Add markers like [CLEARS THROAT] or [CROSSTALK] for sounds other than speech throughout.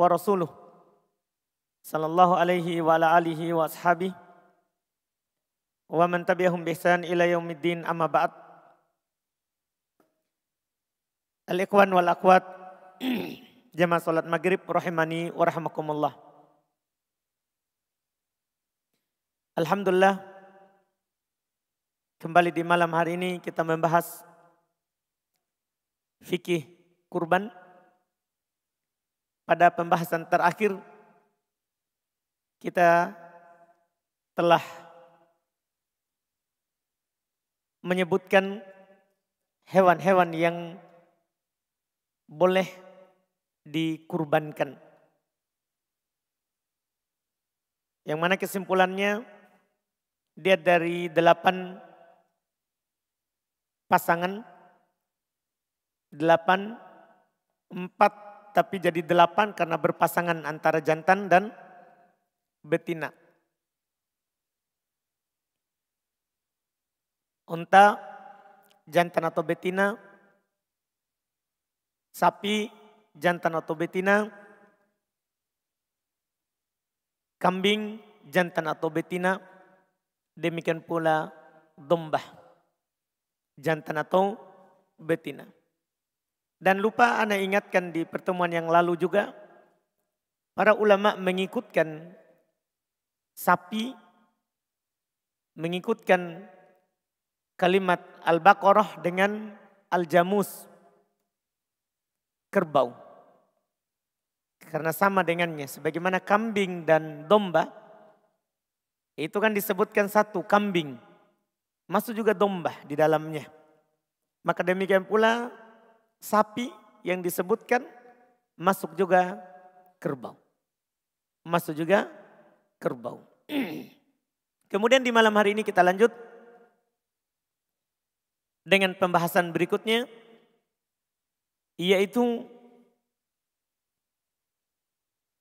wa rasuluh sallallahu alaihi wa ala alihi wa ashabi wa man tabi'ahum bihsan ila yaumiddin amma ba'd al-ikhwan wal akhwat [CLEARS THROAT] jamaah salat maghrib rahimani wa rahimakumullah Alhamdulillah kembali di malam hari ini kita membahas fikih kurban pada pembahasan terakhir kita telah menyebutkan hewan-hewan yang boleh dikurbankan. Yang mana kesimpulannya dia dari delapan pasangan, delapan, empat tapi jadi delapan karena berpasangan antara jantan dan betina. Unta, jantan atau betina, sapi, jantan atau betina, kambing, jantan atau betina, demikian pula domba, jantan atau betina. Dan lupa Anda ingatkan di pertemuan yang lalu juga, para ulama mengikutkan sapi, mengikutkan kalimat Al-Baqarah dengan Al-Jamus, kerbau. Karena sama dengannya, sebagaimana kambing dan domba, itu kan disebutkan satu kambing, masuk juga domba di dalamnya. Maka demikian pula sapi yang disebutkan masuk juga kerbau. Masuk juga kerbau. [CLEARS THROAT] Kemudian di malam hari ini kita lanjut dengan pembahasan berikutnya yaitu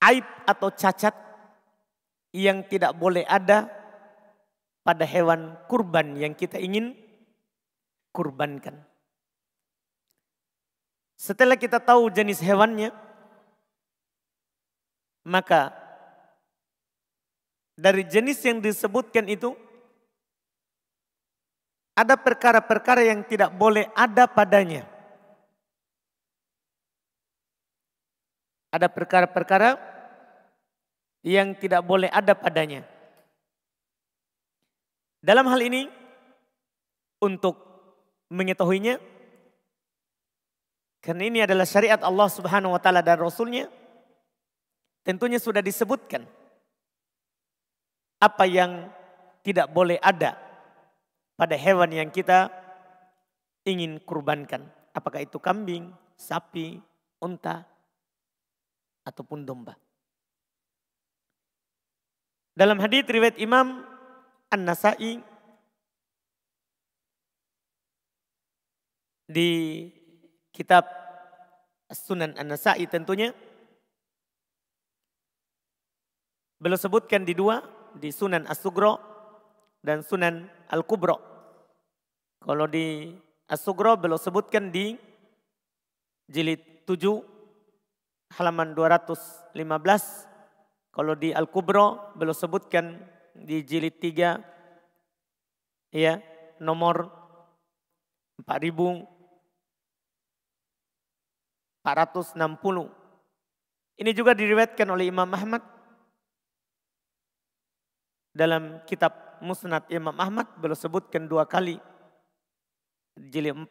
aib atau cacat yang tidak boleh ada pada hewan kurban yang kita ingin kurbankan. Setelah kita tahu jenis hewannya, maka dari jenis yang disebutkan itu ada perkara-perkara yang tidak boleh ada padanya. Ada perkara-perkara yang tidak boleh ada padanya. Dalam hal ini, untuk mengetahuinya, karena ini adalah syariat Allah Subhanahu wa taala dan rasulnya. Tentunya sudah disebutkan apa yang tidak boleh ada pada hewan yang kita ingin kurbankan. Apakah itu kambing, sapi, unta, ataupun domba. Dalam hadis riwayat Imam An-Nasai di kitab Sunan An-Nasai tentunya. Beliau sebutkan di dua, di Sunan As-Sugro dan Sunan Al-Kubro. Kalau di As-Sugro beliau sebutkan di jilid tujuh halaman 215. Kalau di Al-Kubro beliau sebutkan di jilid tiga ya nomor 4000 460. Ini juga diriwayatkan oleh Imam Ahmad dalam kitab Musnad Imam Ahmad beliau sebutkan dua kali jilid 4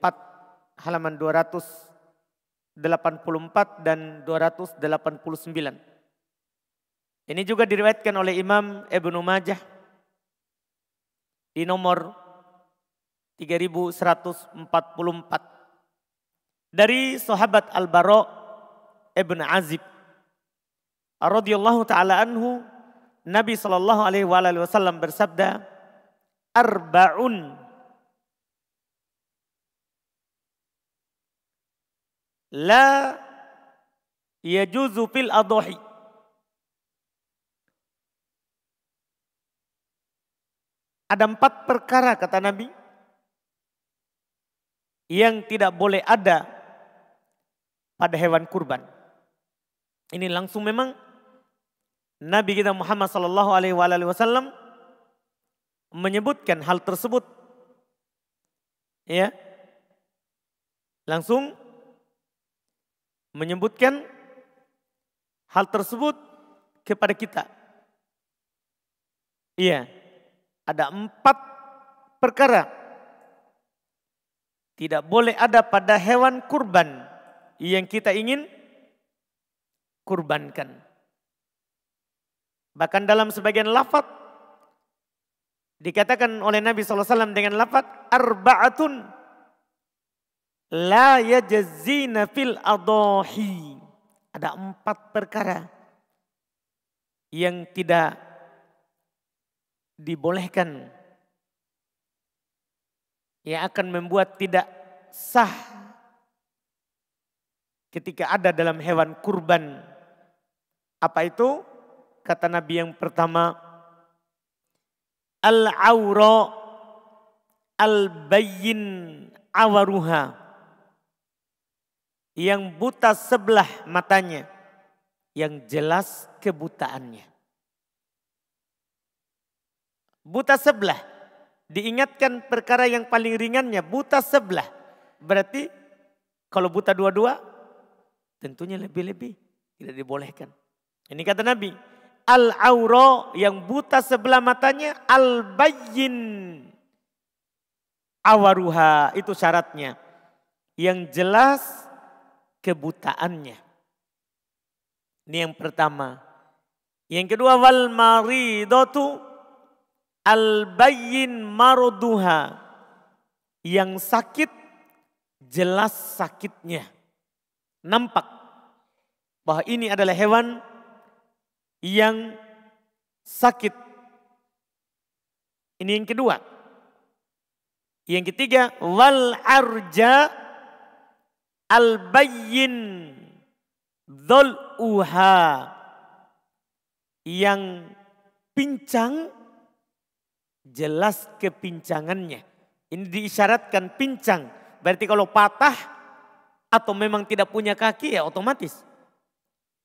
halaman 284 dan 289. Ini juga diriwayatkan oleh Imam Ibnu Majah di nomor 3144 dari sahabat Al-Bara Ibn Azib radhiyallahu taala anhu Nabi sallallahu alaihi wasallam bersabda arbaun la yajuzu fil adhi Ada empat perkara kata Nabi yang tidak boleh ada pada hewan kurban. Ini langsung memang Nabi kita Muhammad Sallallahu Alaihi Wasallam menyebutkan hal tersebut. Ya, langsung menyebutkan hal tersebut kepada kita. Iya, ada empat perkara. Tidak boleh ada pada hewan kurban yang kita ingin kurbankan. Bahkan dalam sebagian lafat dikatakan oleh Nabi SAW dengan lafat arbaatun la yajazina fil adohi. Ada empat perkara yang tidak dibolehkan yang akan membuat tidak sah ketika ada dalam hewan kurban. Apa itu? Kata Nabi yang pertama, al awra al-bayyin awaruha. Yang buta sebelah matanya, yang jelas kebutaannya. Buta sebelah, diingatkan perkara yang paling ringannya, buta sebelah. Berarti kalau buta dua-dua Tentunya hmm. lebih-lebih tidak dibolehkan. Ini kata Nabi. Al-auro yang buta sebelah matanya al bayin awaruha. Itu syaratnya. Yang jelas kebutaannya. Ini yang pertama. Yang kedua wal maridatu al bayin maruduha. Yang sakit jelas sakitnya nampak bahwa ini adalah hewan yang sakit. Ini yang kedua. Yang ketiga, wal arja al bayin dol uha yang pincang jelas kepincangannya. Ini diisyaratkan pincang. Berarti kalau patah atau memang tidak punya kaki ya otomatis.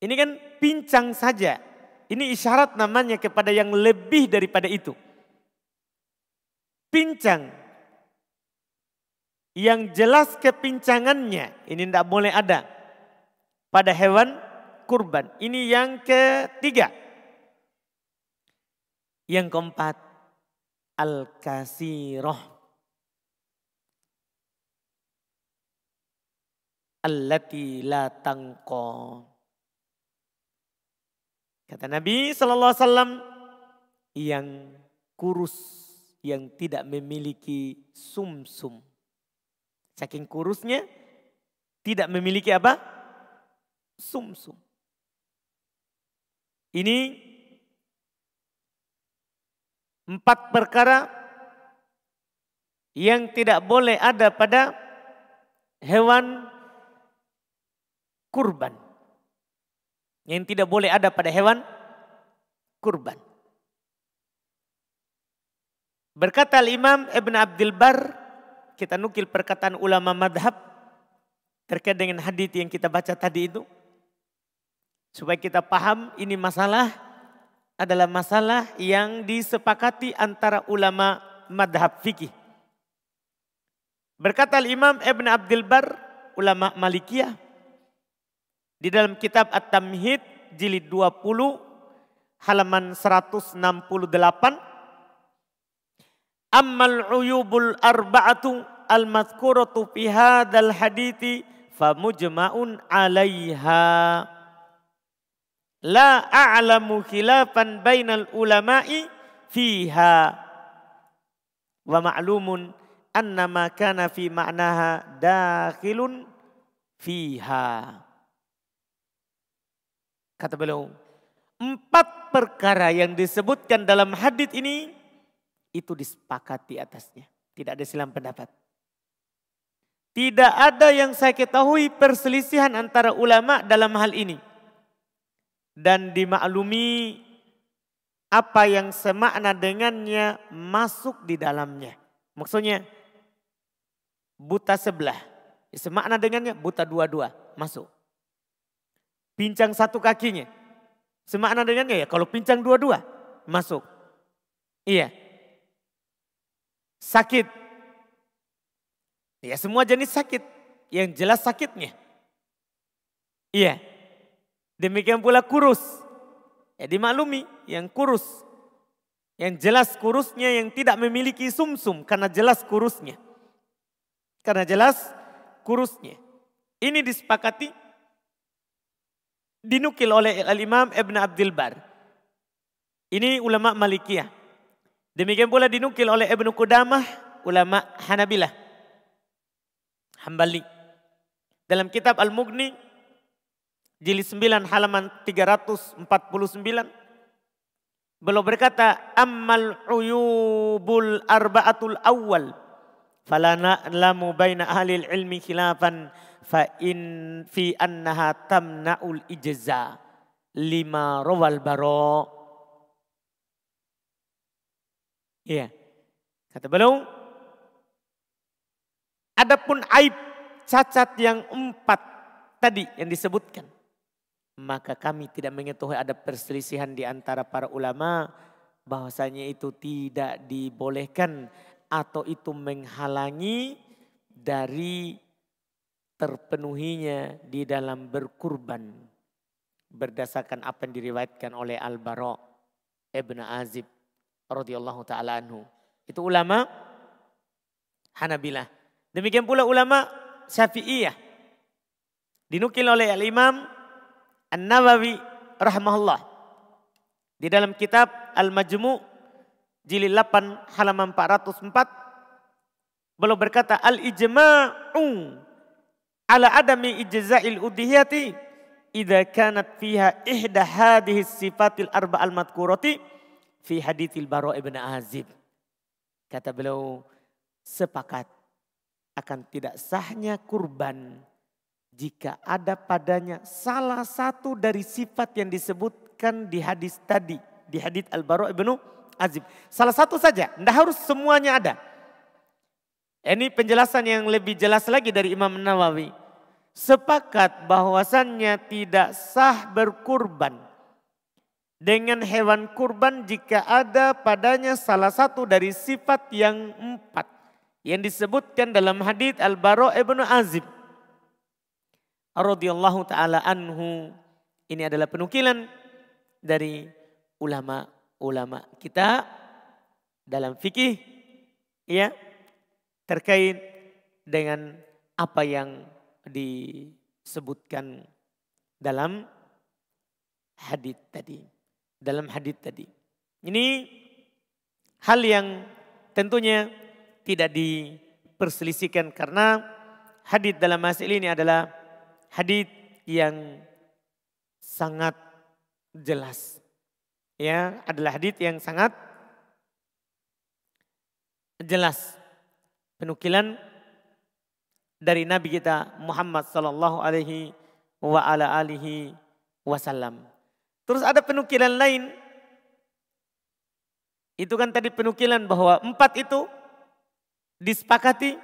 Ini kan pincang saja. Ini isyarat namanya kepada yang lebih daripada itu. Pincang. Yang jelas kepincangannya ini tidak boleh ada pada hewan kurban. Ini yang ketiga. Yang keempat, al-kasiroh allati la tangqa. Kata Nabi sallallahu alaihi yang kurus yang tidak memiliki sumsum. -sum. Saking kurusnya tidak memiliki apa? Sumsum. -sum. Ini empat perkara yang tidak boleh ada pada hewan kurban. Yang tidak boleh ada pada hewan kurban. Berkata Imam Ibn Abdul Bar, kita nukil perkataan ulama madhab terkait dengan hadith yang kita baca tadi itu. Supaya kita paham ini masalah adalah masalah yang disepakati antara ulama madhab fikih. Berkata Imam Ibn Abdul Bar, ulama Malikiyah, di dalam kitab At-Tamhid jilid 20 halaman 168 Ammal uyubul arba'atu al mazkuratu fi hadzal hadithi famujma'un 'alaiha la a'lamu khilafan bainal ulama'i fiha wa ma'lumun annama kana fi ma'naha dakhilun fiha Kata beliau, empat perkara yang disebutkan dalam hadis ini itu disepakati atasnya. Tidak ada silam pendapat. Tidak ada yang saya ketahui perselisihan antara ulama dalam hal ini. Dan dimaklumi apa yang semakna dengannya masuk di dalamnya. Maksudnya buta sebelah. Semakna dengannya buta dua-dua masuk. Pincang satu kakinya. Semakna dengannya ya kalau pincang dua-dua masuk. Iya. Sakit. Ya semua jenis sakit. Yang jelas sakitnya. Iya. Demikian pula kurus. Ya dimaklumi yang kurus. Yang jelas kurusnya yang tidak memiliki sumsum -sum, karena jelas kurusnya. Karena jelas kurusnya. Ini disepakati dinukil oleh Al-Imam Ibn Abdul Bar. Ini ulama Malikiyah. Demikian pula dinukil oleh Ibn Qudamah, ulama Hanabilah. Hambali. Dalam kitab Al-Mughni, jilid 9 halaman 349, beliau berkata, Ammal uyubul arba'atul awal, falana lamu baina ahli ilmi khilafan, fa in fi annaha tamna'ul ijza lima rawal baro. Iya. Yeah. Kata belum. Adapun aib cacat yang empat tadi yang disebutkan. Maka kami tidak mengetahui ada perselisihan di antara para ulama bahwasanya itu tidak dibolehkan atau itu menghalangi dari terpenuhinya di dalam berkurban berdasarkan apa yang diriwayatkan oleh Al-Bara Ibn Azib radhiyallahu taala anhu. Itu ulama Hanabilah. Demikian pula ulama Syafi'iyah. Dinukil oleh Al-Imam An-Nawawi Rahmahullah. di dalam kitab Al-Majmu jilid 8 halaman 404 beliau berkata al-ijma'u ala adami ijza'il udhiyati idza kanat fiha ihda hadhihi sifatil al madkurati fi haditsil Bara ibn Azib. Kata beliau sepakat akan tidak sahnya kurban jika ada padanya salah satu dari sifat yang disebutkan di hadis tadi, di hadis Al-Bara ibnu Azib. Salah satu saja, tidak harus semuanya ada. Ini penjelasan yang lebih jelas lagi dari Imam Nawawi sepakat bahwasannya tidak sah berkurban dengan hewan kurban jika ada padanya salah satu dari sifat yang empat yang disebutkan dalam hadis Al Baro ibnu Azib radhiyallahu taala anhu ini adalah penukilan dari ulama-ulama kita dalam fikih ya terkait dengan apa yang disebutkan dalam hadit tadi. Dalam hadit tadi. Ini hal yang tentunya tidak diperselisihkan karena hadit dalam masalah ini adalah hadit yang sangat jelas. Ya, adalah hadit yang sangat jelas. Penukilan dari Nabi kita Muhammad sallallahu alaihi wa ala alihi wasallam. Terus ada penukilan lain. Itu kan tadi penukilan bahwa empat itu disepakati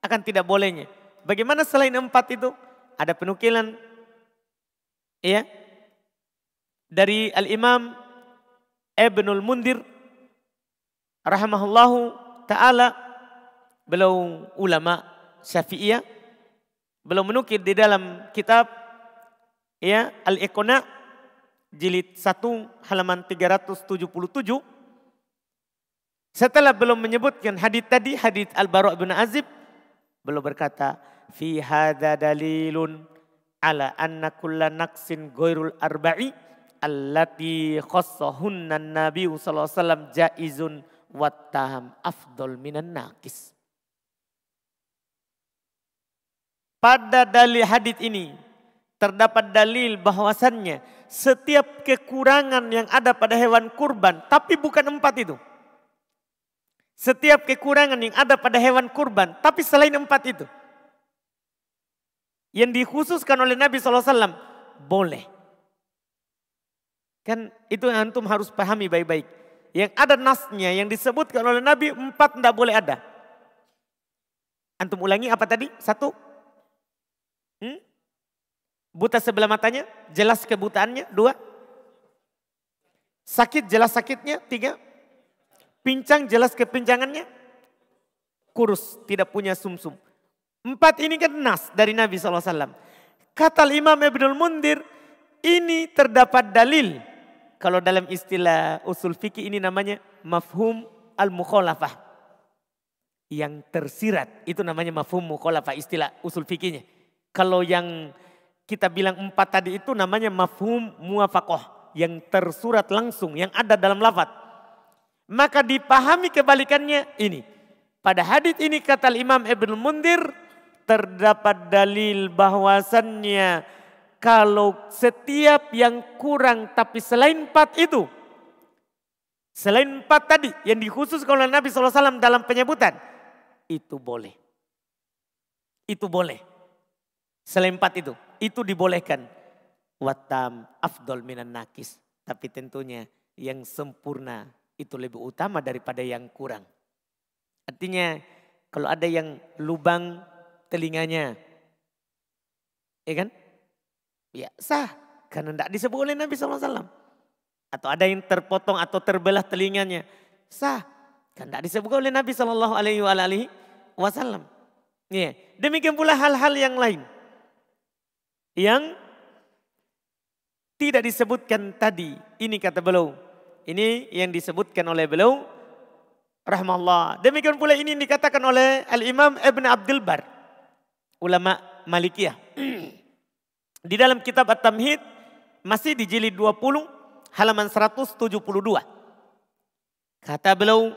akan tidak bolehnya. Bagaimana selain empat itu? Ada penukilan. Ya. Dari Al-Imam Ibnul Mundir rahimahullahu taala beliau ulama Syafi'iyah belum menukil di dalam kitab ya al ekona jilid 1 halaman 377 setelah belum menyebutkan hadis tadi hadis Al-Bara' bin Azib belum berkata fi hadza dalilun ala anna kulla naqsin ghairul arba'i allati khassahunna nabiyyu sallallahu alaihi wasallam jaizun wattaham afdol minan naqis. Pada dalil hadit ini terdapat dalil bahwasannya setiap kekurangan yang ada pada hewan kurban, tapi bukan empat itu. Setiap kekurangan yang ada pada hewan kurban, tapi selain empat itu. Yang dikhususkan oleh Nabi SAW, boleh. Kan itu yang antum harus pahami baik-baik. Yang ada nasnya, yang disebutkan oleh Nabi, empat tidak boleh ada. Antum ulangi apa tadi? Satu, Hmm? Buta sebelah matanya, jelas kebutaannya. Dua. Sakit, jelas sakitnya. Tiga. Pincang, jelas kepincangannya. Kurus, tidak punya sumsum. -sum. Empat ini kan nas dari Nabi SAW. Kata Imam Ibnul Mundir, ini terdapat dalil. Kalau dalam istilah usul fikih ini namanya mafhum al mukholafah Yang tersirat, itu namanya mafhum mukholafah, istilah usul fikihnya. Kalau yang kita bilang empat tadi itu namanya mafhum muafakoh. Yang tersurat langsung, yang ada dalam lafad. Maka dipahami kebalikannya ini. Pada hadis ini kata Imam Ibn Mundir terdapat dalil bahwasannya kalau setiap yang kurang tapi selain empat itu selain empat tadi yang dikhususkan oleh Nabi SAW dalam penyebutan itu boleh. Itu boleh. Selempat itu, itu dibolehkan. Watam afdol minan nakis. Tapi tentunya yang sempurna itu lebih utama daripada yang kurang. Artinya kalau ada yang lubang telinganya, ya kan? Ya sah, karena tidak disebut oleh Nabi SAW. Atau ada yang terpotong atau terbelah telinganya, sah, karena tidak disebut oleh Nabi SAW. Ya. Demikian pula hal-hal yang lain yang tidak disebutkan tadi. Ini kata beliau. Ini yang disebutkan oleh beliau rahmallah. Demikian pula ini yang dikatakan oleh Al-Imam Ibn Abdul Bar. Ulama Malikiyah. [CLEARS THROAT] Di dalam kitab At-Tamhid masih di jilid 20 halaman 172. Kata beliau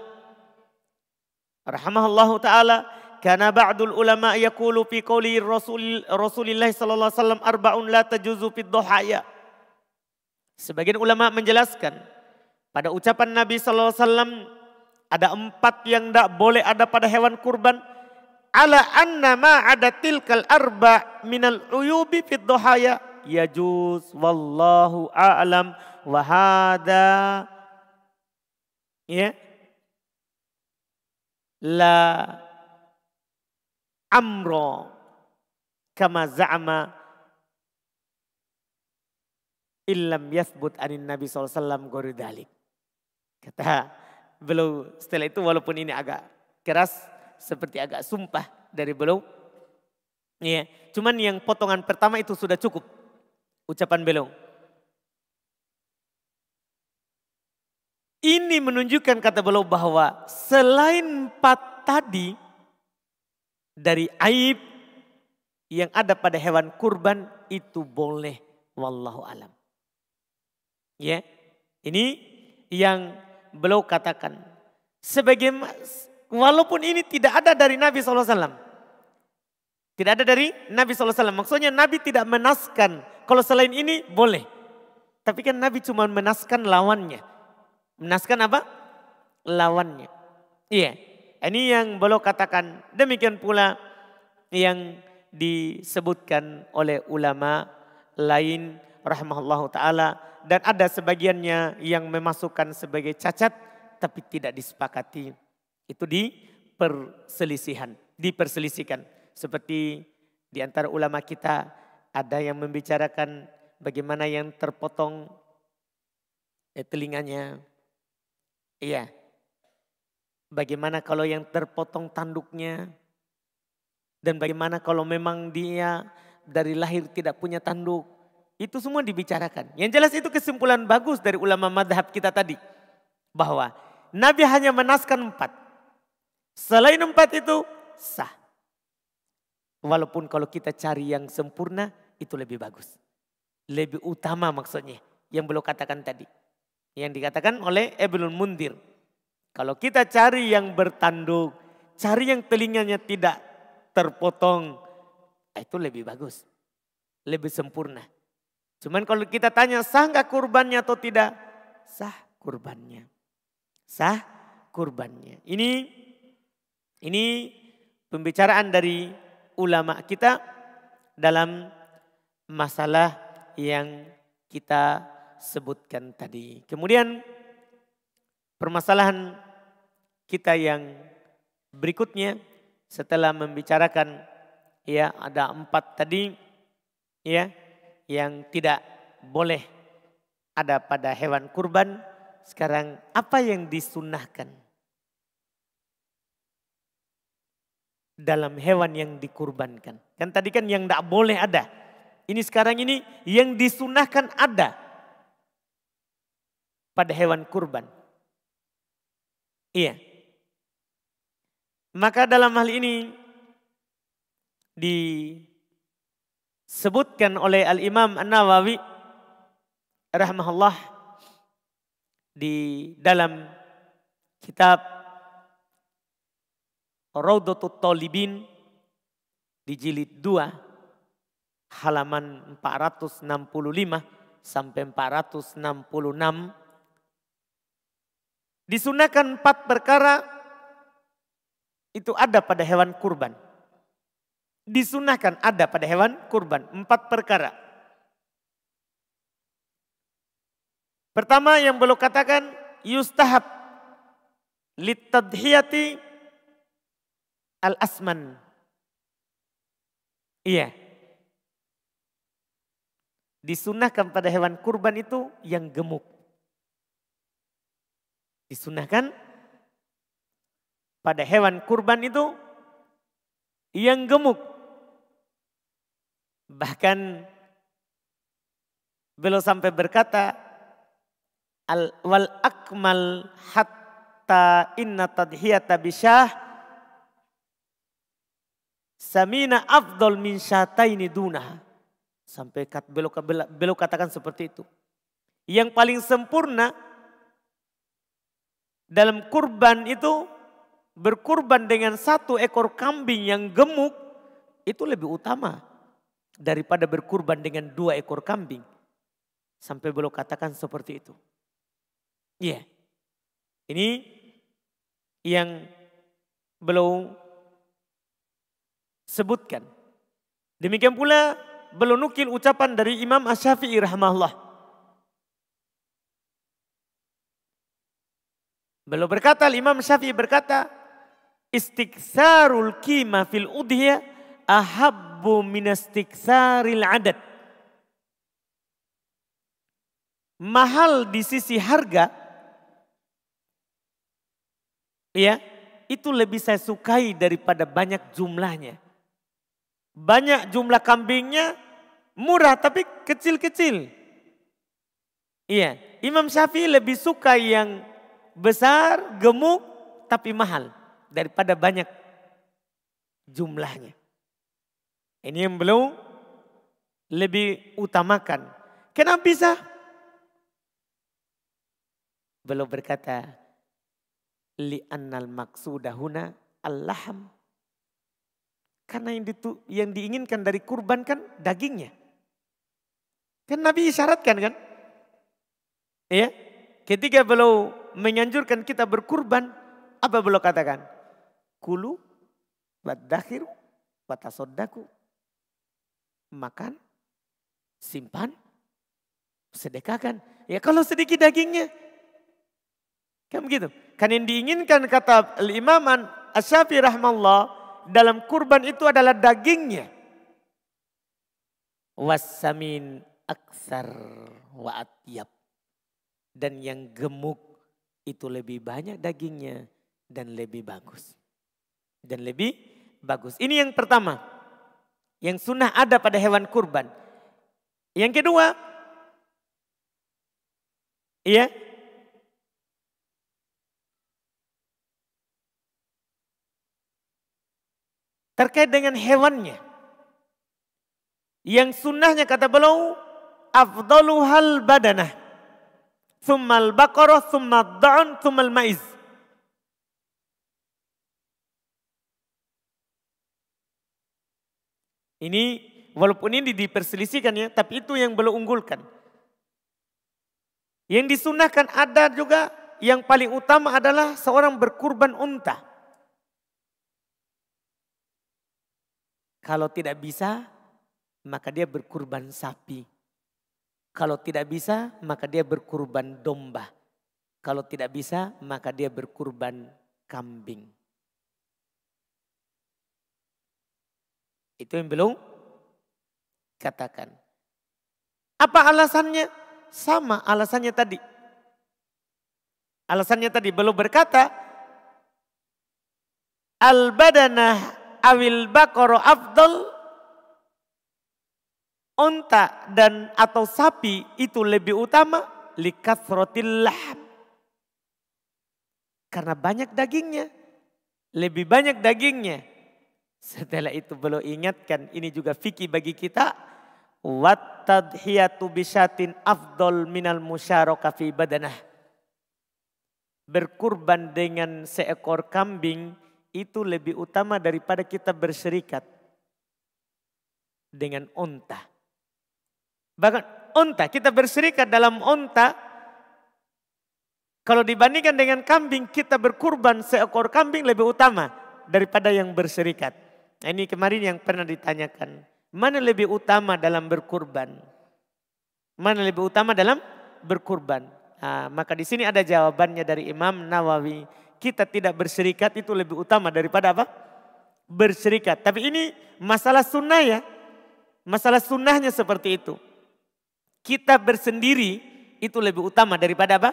rahmahullahu taala karena ba'dul ulama yaqulu fi qouli Rasul Rasulillah sallallahu alaihi wasallam arbaun la tajuzu fid dhahaya. Sebagian ulama menjelaskan pada ucapan Nabi sallallahu alaihi wasallam ada empat yang tidak boleh ada pada hewan kurban ala anna ma ada tilkal arba minal uyubi fid Ya yajuz wallahu a'lam wa hada ya la amro kama za'ama illam yathbut anin Nabi SAW gori dalik. Kata beliau setelah itu walaupun ini agak keras seperti agak sumpah dari beliau. Ya, cuman yang potongan pertama itu sudah cukup ucapan beliau. Ini menunjukkan kata beliau bahwa selain empat tadi dari aib yang ada pada hewan kurban itu boleh wallahu alam. Ya. Ini yang beliau katakan. Sebagai walaupun ini tidak ada dari Nabi SAW. Tidak ada dari Nabi SAW. Maksudnya Nabi tidak menaskan. Kalau selain ini boleh. Tapi kan Nabi cuma menaskan lawannya. Menaskan apa? Lawannya. Iya. Yeah. Ini yang beliau katakan. Demikian pula yang disebutkan oleh ulama lain rahmahullahu taala dan ada sebagiannya yang memasukkan sebagai cacat tapi tidak disepakati. Itu di perselisihan, diperselisihkan. Seperti di antara ulama kita ada yang membicarakan bagaimana yang terpotong eh, telinganya. Iya, Bagaimana kalau yang terpotong tanduknya? Dan bagaimana kalau memang dia dari lahir tidak punya tanduk? Itu semua dibicarakan. Yang jelas itu kesimpulan bagus dari ulama madhab kita tadi. Bahwa Nabi hanya menaskan empat. Selain empat itu sah. Walaupun kalau kita cari yang sempurna itu lebih bagus. Lebih utama maksudnya. Yang belum katakan tadi. Yang dikatakan oleh Ibnul Mundir. Kalau kita cari yang bertanduk, cari yang telinganya tidak terpotong, ah, itu lebih bagus, lebih sempurna. Cuman kalau kita tanya sah nggak kurbannya atau tidak, sah kurbannya, sah kurbannya. Ini ini pembicaraan dari ulama kita dalam masalah yang kita sebutkan tadi. Kemudian Permasalahan kita yang berikutnya setelah membicarakan ya ada empat tadi ya yang tidak boleh ada pada hewan kurban. Sekarang apa yang disunahkan dalam hewan yang dikurbankan? Kan tadi kan yang tidak boleh ada. Ini sekarang ini yang disunahkan ada pada hewan kurban. Iya. Maka dalam hal ini disebutkan oleh Al-Imam An-Nawawi rahmahullah di dalam kitab Raudatul Talibin di jilid dua halaman 465 sampai 466 Disunahkan empat perkara itu ada pada hewan kurban. Disunahkan ada pada hewan kurban. Empat perkara. Pertama yang belum katakan yustahab litadhiyati al-asman. Iya. Disunahkan pada hewan kurban itu yang gemuk. Disunahkan pada hewan kurban itu yang gemuk. Bahkan beliau sampai berkata, Al wal akmal hatta inna tadhiyata bisyah samina afdol min syataini dunah. Sampai beliau katakan seperti itu. Yang paling sempurna dalam kurban itu berkurban dengan satu ekor kambing yang gemuk itu lebih utama daripada berkurban dengan dua ekor kambing. Sampai beliau katakan seperti itu. Ya. Yeah. Ini yang beliau sebutkan. Demikian pula beliau nukil ucapan dari Imam Asyafi'i rahmahullah. Beliau berkata, Imam Syafi'i berkata, istiksarul kima fil udhiyah ahabbu istiksaril adat. Mahal di sisi harga, ya, itu lebih saya sukai daripada banyak jumlahnya. Banyak jumlah kambingnya murah tapi kecil-kecil. Iya, Imam Syafi'i lebih suka yang besar, gemuk, tapi mahal daripada banyak jumlahnya. Ini yang belum lebih utamakan. Kenapa bisa? Belum berkata li annal maksudahuna allaham. Karena yang, ditu, yang diinginkan dari kurban kan dagingnya. Kan Nabi isyaratkan kan? Ya, ketika belum menyanjurkan kita berkurban, apa beliau katakan? Kulu, badakhiru, batasodaku. Makan, simpan, sedekahkan. Ya kalau sedikit dagingnya. Kan begitu. Kan yang diinginkan kata imaman Asyafi rahmallah dalam kurban itu adalah dagingnya. Wasamin aksar wa atyab. Dan yang gemuk itu lebih banyak dagingnya dan lebih bagus. Dan lebih bagus. Ini yang pertama. Yang sunnah ada pada hewan kurban. Yang kedua. Iya. Terkait dengan hewannya. Yang sunnahnya kata beliau. Afdaluhal badanah Thummal baqarah, thummal da'un, thummal ma'iz. Ini walaupun ini diperselisihkan ya, tapi itu yang belum unggulkan. Yang disunahkan ada juga yang paling utama adalah seorang berkurban unta. Kalau tidak bisa, maka dia berkurban sapi. Kalau tidak bisa, maka dia berkurban domba. Kalau tidak bisa, maka dia berkurban kambing. Itu yang belum katakan. Apa alasannya? Sama alasannya tadi. Alasannya tadi belum berkata al badanah awil bakoro onta dan atau sapi itu lebih utama likathrotil lahab. Karena banyak dagingnya. Lebih banyak dagingnya. Setelah itu beliau ingatkan ini juga fikih bagi kita. Wat bisyatin afdol minal musyaroka fi badanah. Berkurban dengan seekor kambing itu lebih utama daripada kita berserikat dengan unta. Bahkan onta, kita berserikat dalam onta. Kalau dibandingkan dengan kambing, kita berkurban seekor kambing lebih utama daripada yang berserikat. Nah, ini kemarin yang pernah ditanyakan. Mana lebih utama dalam berkurban? Mana lebih utama dalam berkurban? Nah, maka di sini ada jawabannya dari Imam Nawawi. Kita tidak berserikat itu lebih utama daripada apa? Berserikat. Tapi ini masalah sunnah ya. Masalah sunnahnya seperti itu kita bersendiri itu lebih utama daripada apa?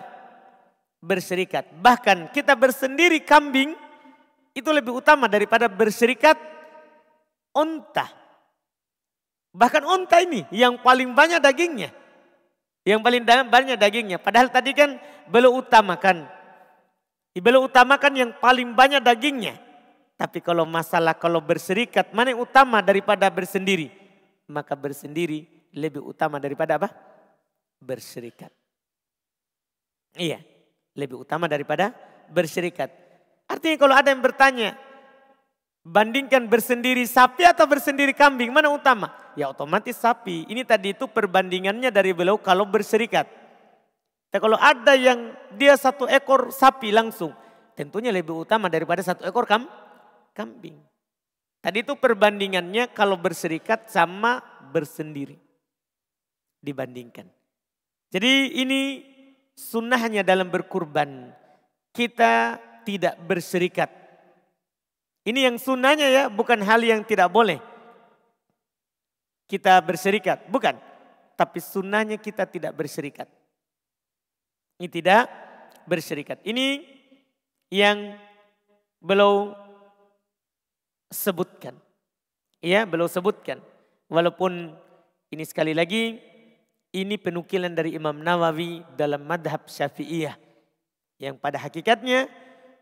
Berserikat. Bahkan kita bersendiri kambing itu lebih utama daripada berserikat onta. Bahkan onta ini yang paling banyak dagingnya. Yang paling banyak dagingnya. Padahal tadi kan belum utamakan. Belum utamakan yang paling banyak dagingnya. Tapi kalau masalah kalau berserikat, mana yang utama daripada bersendiri? Maka bersendiri lebih utama daripada apa? Berserikat. Iya, lebih utama daripada berserikat. Artinya kalau ada yang bertanya, bandingkan bersendiri sapi atau bersendiri kambing, mana utama? Ya otomatis sapi. Ini tadi itu perbandingannya dari beliau kalau berserikat. Tapi kalau ada yang dia satu ekor sapi langsung, tentunya lebih utama daripada satu ekor kam kambing. Tadi itu perbandingannya kalau berserikat sama bersendiri dibandingkan. Jadi ini sunnahnya dalam berkurban. Kita tidak berserikat. Ini yang sunnahnya ya, bukan hal yang tidak boleh. Kita berserikat, bukan. Tapi sunnahnya kita tidak berserikat. Ini tidak berserikat. Ini yang belum sebutkan. Ya, belum sebutkan. Walaupun ini sekali lagi ini penukilan dari Imam Nawawi dalam madhab syafi'iyah. Yang pada hakikatnya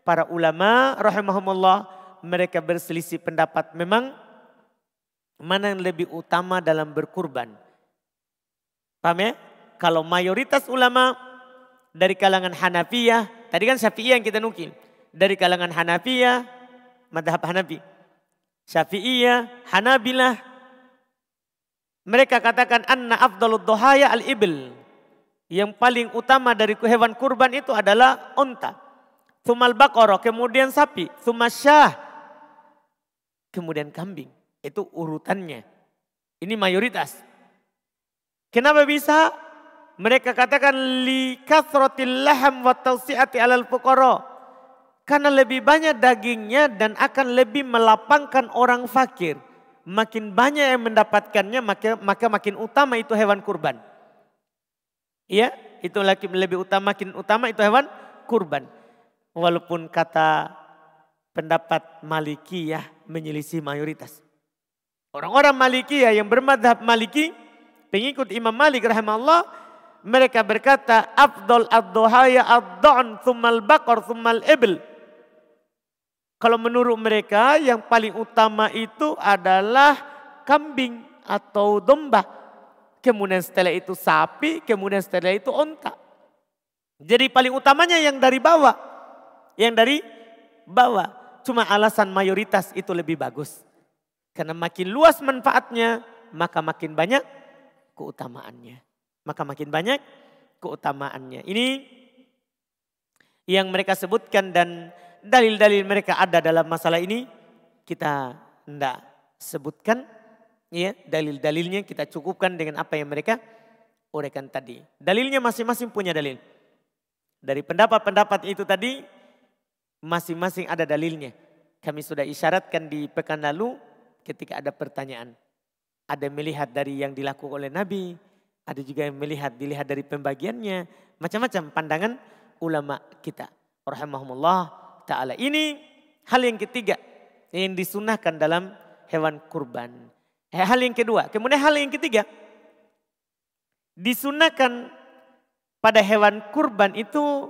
para ulama rahimahumullah mereka berselisih pendapat memang mana yang lebih utama dalam berkurban. Paham ya? Kalau mayoritas ulama dari kalangan Hanafiyah, tadi kan Syafi'iyah yang kita nukil. Dari kalangan Hanafiyah, madhab Hanafi. Syafi'iyah, Hanabilah, mereka katakan anna afdalud dohaya al ibil. Yang paling utama dari hewan kurban itu adalah unta. sumal bakoro, kemudian sapi. Thumasyah, kemudian kambing. Itu urutannya. Ini mayoritas. Kenapa bisa? Mereka katakan li kathratil laham wa tawsi'ati alal fuqara. Karena lebih banyak dagingnya dan akan lebih melapangkan orang fakir makin banyak yang mendapatkannya maka, maka makin utama itu hewan kurban. Iya, itu lagi lebih utama, makin utama itu hewan kurban. Walaupun kata pendapat Maliki ya menyelisih mayoritas. Orang-orang Maliki ya yang bermadhab Maliki, pengikut Imam Malik rahimahullah, mereka berkata Abdul ad-dohaya ad thummal bakor thummal ibl. Kalau menurut mereka yang paling utama itu adalah kambing atau domba. Kemudian setelah itu sapi, kemudian setelah itu ontak. Jadi paling utamanya yang dari bawah. Yang dari bawah. Cuma alasan mayoritas itu lebih bagus. Karena makin luas manfaatnya, maka makin banyak keutamaannya. Maka makin banyak keutamaannya. Ini yang mereka sebutkan dan dalil-dalil mereka ada dalam masalah ini kita tidak sebutkan ya dalil-dalilnya kita cukupkan dengan apa yang mereka uraikan tadi. Dalilnya masing-masing punya dalil. Dari pendapat-pendapat itu tadi masing-masing ada dalilnya. Kami sudah isyaratkan di pekan lalu ketika ada pertanyaan. Ada melihat dari yang dilakukan oleh Nabi, ada juga yang melihat dilihat dari pembagiannya, macam-macam pandangan ulama kita. Rahimahumullah taala. Ini hal yang ketiga yang disunahkan dalam hewan kurban. Eh, hal yang kedua, kemudian hal yang ketiga disunahkan pada hewan kurban itu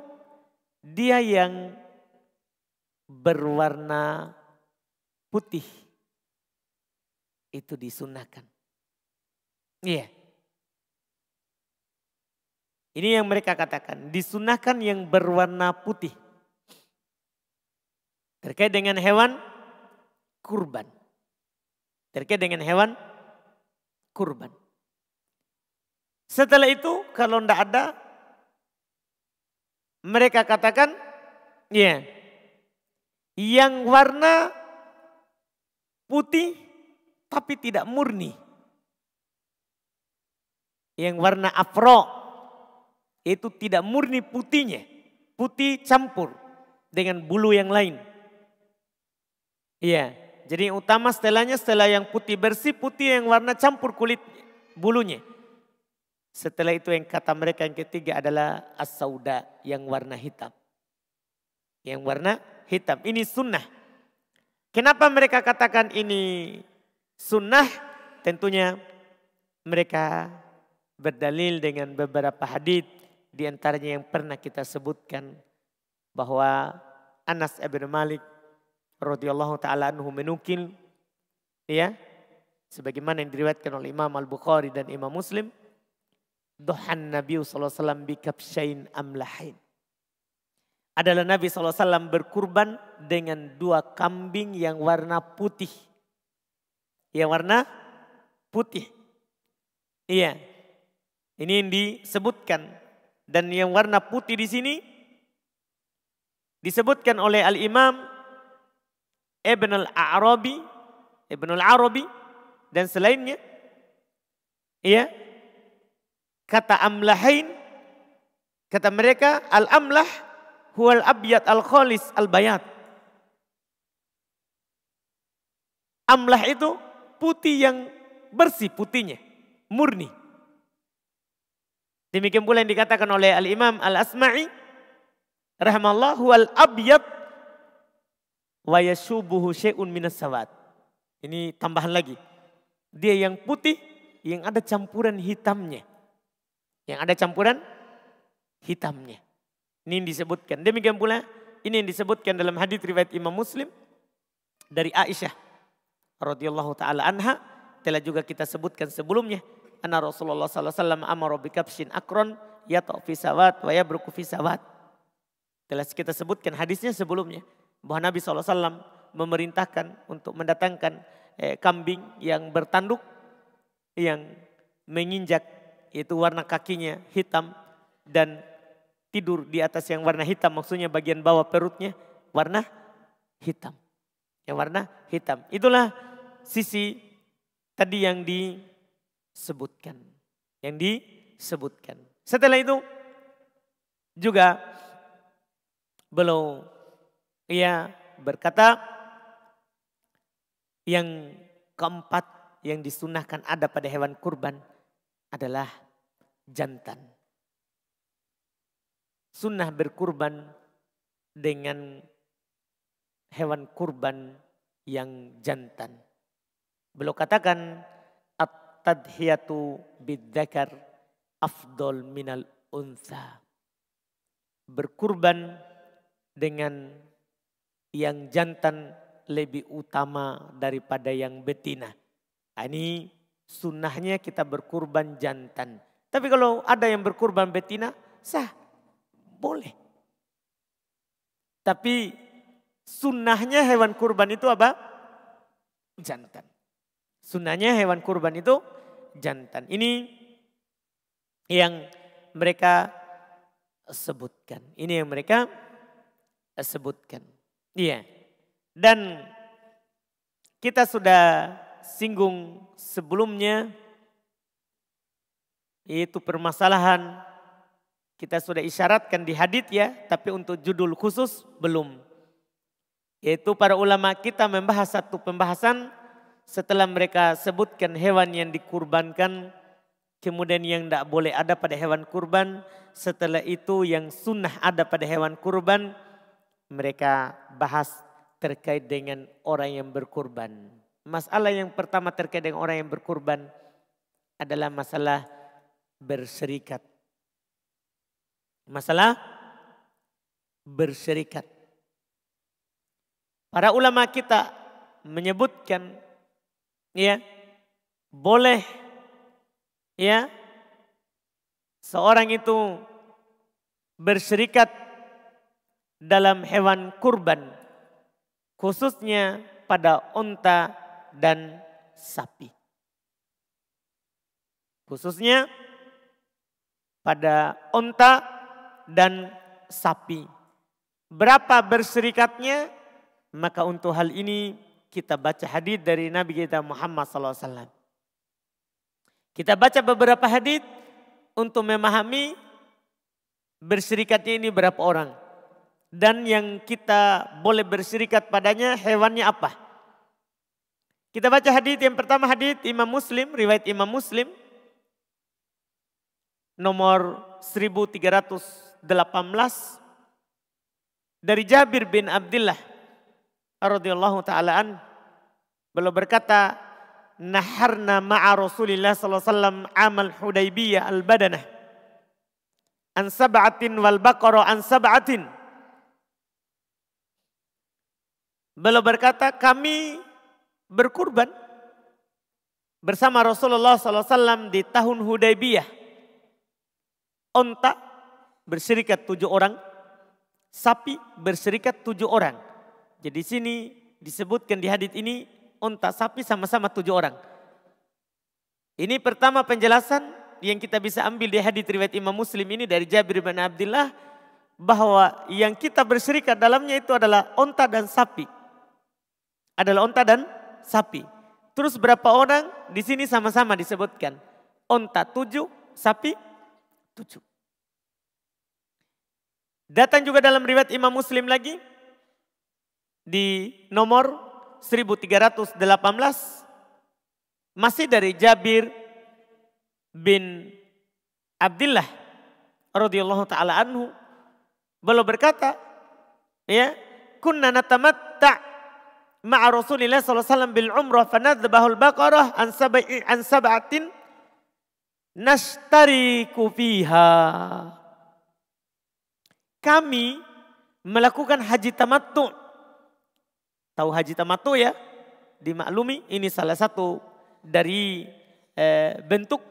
dia yang berwarna putih itu disunahkan. Iya. Yeah. Ini yang mereka katakan, disunahkan yang berwarna putih. Terkait dengan hewan kurban. Terkait dengan hewan kurban. Setelah itu kalau tidak ada mereka katakan ya yang warna putih tapi tidak murni. Yang warna afro itu tidak murni putihnya. Putih campur dengan bulu yang lain. Iya, jadi utama setelahnya setelah yang putih bersih, putih yang warna campur kulit bulunya. Setelah itu yang kata mereka yang ketiga adalah as-sauda yang warna hitam. Yang warna hitam, ini sunnah. Kenapa mereka katakan ini sunnah? Tentunya mereka berdalil dengan beberapa hadis di antaranya yang pernah kita sebutkan bahwa Anas Ibn Malik radhiyallahu taala anhu menukil ya sebagaimana yang diriwayatkan oleh Imam Al-Bukhari dan Imam Muslim Duhan Nabi sallallahu alaihi amlahin adalah Nabi SAW berkurban dengan dua kambing yang warna putih. Yang warna putih. Iya. Ini yang disebutkan. Dan yang warna putih di sini disebutkan oleh Al-Imam Ibn al-Arabi, Ibn al-Arabi dan selainnya. Ya. Kata amlahain kata mereka al-amlah huwal abyad al-khalis al-bayat. Amlah itu putih yang bersih putihnya, murni. Demikian pula yang dikatakan oleh Al-Imam Al-Asma'i rahimallahu al abyad wa syai'un minas sawat. Ini tambahan lagi. Dia yang putih yang ada campuran hitamnya. Yang ada campuran hitamnya. Ini yang disebutkan. Demikian pula ini yang disebutkan dalam hadis riwayat Imam Muslim dari Aisyah radhiyallahu taala anha telah juga kita sebutkan sebelumnya anna Rasulullah sallallahu alaihi wasallam amara bikabshin akron ya fi sawat wa yabruku fi sawat. Telah kita sebutkan hadisnya sebelumnya. Bahwa Nabi SAW memerintahkan untuk mendatangkan eh, kambing yang bertanduk, yang menginjak, itu warna kakinya hitam, dan tidur di atas yang warna hitam, maksudnya bagian bawah perutnya warna hitam. yang warna hitam. Itulah sisi tadi yang disebutkan. Yang disebutkan. Setelah itu juga belum ia berkata, yang keempat yang disunahkan ada pada hewan kurban adalah jantan. Sunnah berkurban dengan hewan kurban yang jantan. Beliau katakan at-tadhiyatu bidzakar afdol minal unsa. Berkurban dengan yang jantan lebih utama daripada yang betina. Nah, ini sunnahnya kita berkurban jantan. Tapi kalau ada yang berkurban betina, sah, boleh. Tapi sunnahnya hewan kurban itu apa? Jantan. Sunnahnya hewan kurban itu jantan. Ini yang mereka sebutkan. Ini yang mereka sebutkan. Iya. Dan kita sudah singgung sebelumnya yaitu permasalahan kita sudah isyaratkan di hadit ya, tapi untuk judul khusus belum. Yaitu para ulama kita membahas satu pembahasan setelah mereka sebutkan hewan yang dikurbankan, kemudian yang tidak boleh ada pada hewan kurban, setelah itu yang sunnah ada pada hewan kurban, mereka bahas terkait dengan orang yang berkurban. Masalah yang pertama terkait dengan orang yang berkurban adalah masalah berserikat. Masalah berserikat. Para ulama kita menyebutkan ya boleh ya seorang itu berserikat dalam hewan kurban, khususnya pada unta dan sapi. Khususnya pada unta dan sapi. Berapa berserikatnya? Maka untuk hal ini kita baca hadis dari Nabi kita Muhammad SAW. Kita baca beberapa hadis untuk memahami berserikatnya ini berapa orang dan yang kita boleh bersirikat padanya hewannya apa? Kita baca hadis yang pertama hadis Imam Muslim, riwayat Imam Muslim nomor 1318 dari Jabir bin Abdullah radhiyallahu taalaan beliau berkata naharna ma'a Rasulillah sallallahu alaihi wasallam amal Hudaybiyah al-Badanah an sab'atin wal baqara an sab'atin Beliau berkata, kami berkurban bersama Rasulullah SAW di tahun Hudaybiyah. Onta berserikat tujuh orang, sapi berserikat tujuh orang. Jadi sini disebutkan di hadit ini onta sapi sama-sama tujuh orang. Ini pertama penjelasan yang kita bisa ambil di hadit riwayat Imam Muslim ini dari Jabir bin Abdullah bahwa yang kita berserikat dalamnya itu adalah onta dan sapi adalah onta dan sapi. Terus berapa orang di sini sama-sama disebutkan. Onta tujuh, sapi tujuh. Datang juga dalam riwayat Imam Muslim lagi di nomor 1318 masih dari Jabir bin Abdullah radhiyallahu taala anhu beliau berkata ya kunna natamatta صلى الله عليه وسلم بالعمرة فنذبه baqarah an سبع عن sab'atin نشترك فيها Kami melakukan haji tamattu. Tahu haji tamattu ya? Dimaklumi ini salah satu dari eh, bentuk